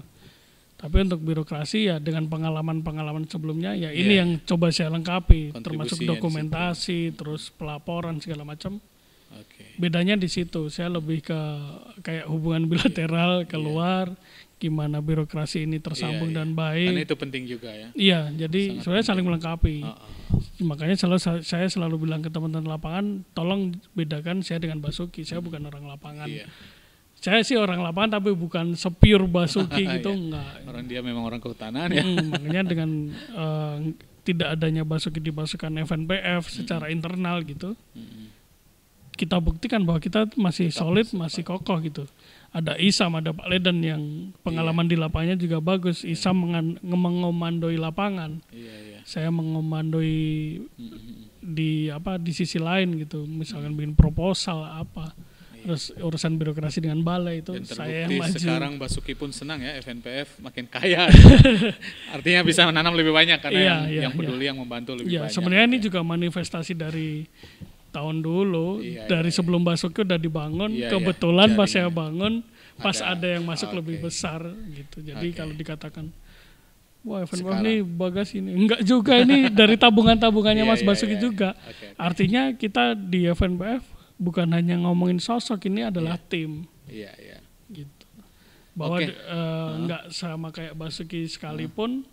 Tapi untuk birokrasi ya dengan pengalaman-pengalaman sebelumnya ya yeah. ini iya. yang coba saya lengkapi termasuk dokumentasi, terus pelaporan segala macam. Okay. Bedanya di situ saya lebih ke kayak hubungan bilateral yeah. keluar yeah. gimana birokrasi ini tersambung yeah, yeah. dan iya. baik. Karena itu penting juga ya. Iya, jadi Sangat saling melengkapi. Uh -uh. Makanya selalu saya selalu bilang ke teman-teman lapangan tolong bedakan saya dengan Basuki, saya bukan orang lapangan. Yeah saya sih orang lapangan tapi bukan sepure Basuki gitu iya. enggak. Orang dia memang orang kehutanan ya. Hmm, makanya dengan uh, tidak adanya Basuki dimasukkan FNPF secara internal gitu. Hmm. Kita buktikan bahwa kita masih kita solid, masih kokoh gitu. Ada Isam, ada Pak Leden yang pengalaman yeah. di lapangannya juga bagus. Iya. Isam mengan, mengomandoi lapangan. Iya, iya. Saya mengomandoi hmm, hmm, hmm. di apa di sisi lain gitu. Misalkan bikin proposal apa terus urusan birokrasi dengan balai itu Dan saya yang maju. sekarang Basuki pun senang ya FNPF makin kaya. Artinya bisa menanam lebih banyak karena iya, yang, iya, yang iya. peduli iya. yang membantu lebih iya, banyak. sebenarnya ini ya. juga manifestasi dari tahun dulu iya, iya, dari iya, sebelum Basuki udah dibangun iya, iya kebetulan iya, pas saya bangun pas ada, yang masuk okay. Ah, lebih besar gitu. Jadi okay. kalau dikatakan Wah, Evan ini bagas ini. Enggak juga ini dari tabungan-tabungannya Mas Mas yeah, Basuki yeah. juga. Okay, okay. Artinya kita di FNBF bukan hanya ngomongin sosok ini adalah yeah. tim. Iya, yeah, iya. Yeah. Gitu. Bahwa okay. uh, eh, nggak sama kayak Basuki sekalipun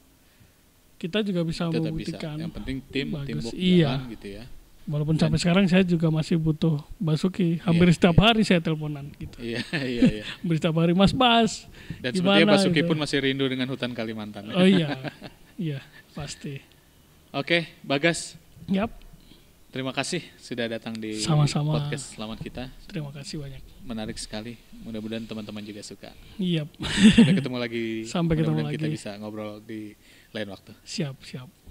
kita juga bisa kita membuktikan. Bisa. Yang penting tim, tim iya. gitu ya. Walaupun Dan sampai sekarang saya juga masih butuh Basuki. Iya, Hampir iya, setiap iya. hari saya teleponan gitu. Iya, iya, iya. Berita setiap hari Mas Bas. Dan gimana, sepertinya Basuki gitu. pun masih rindu dengan hutan Kalimantan. Oh iya. iya, pasti. Oke, okay, Bagas. Yap. Terima kasih sudah datang di Sama-sama. podcast selamat kita. Terima kasih banyak. Menarik sekali. Mudah-mudahan teman-teman juga suka. Iya. Yep. Sampai ketemu lagi. Sampai ketemu lagi. Kita bisa ngobrol di lain waktu. Siap, siap.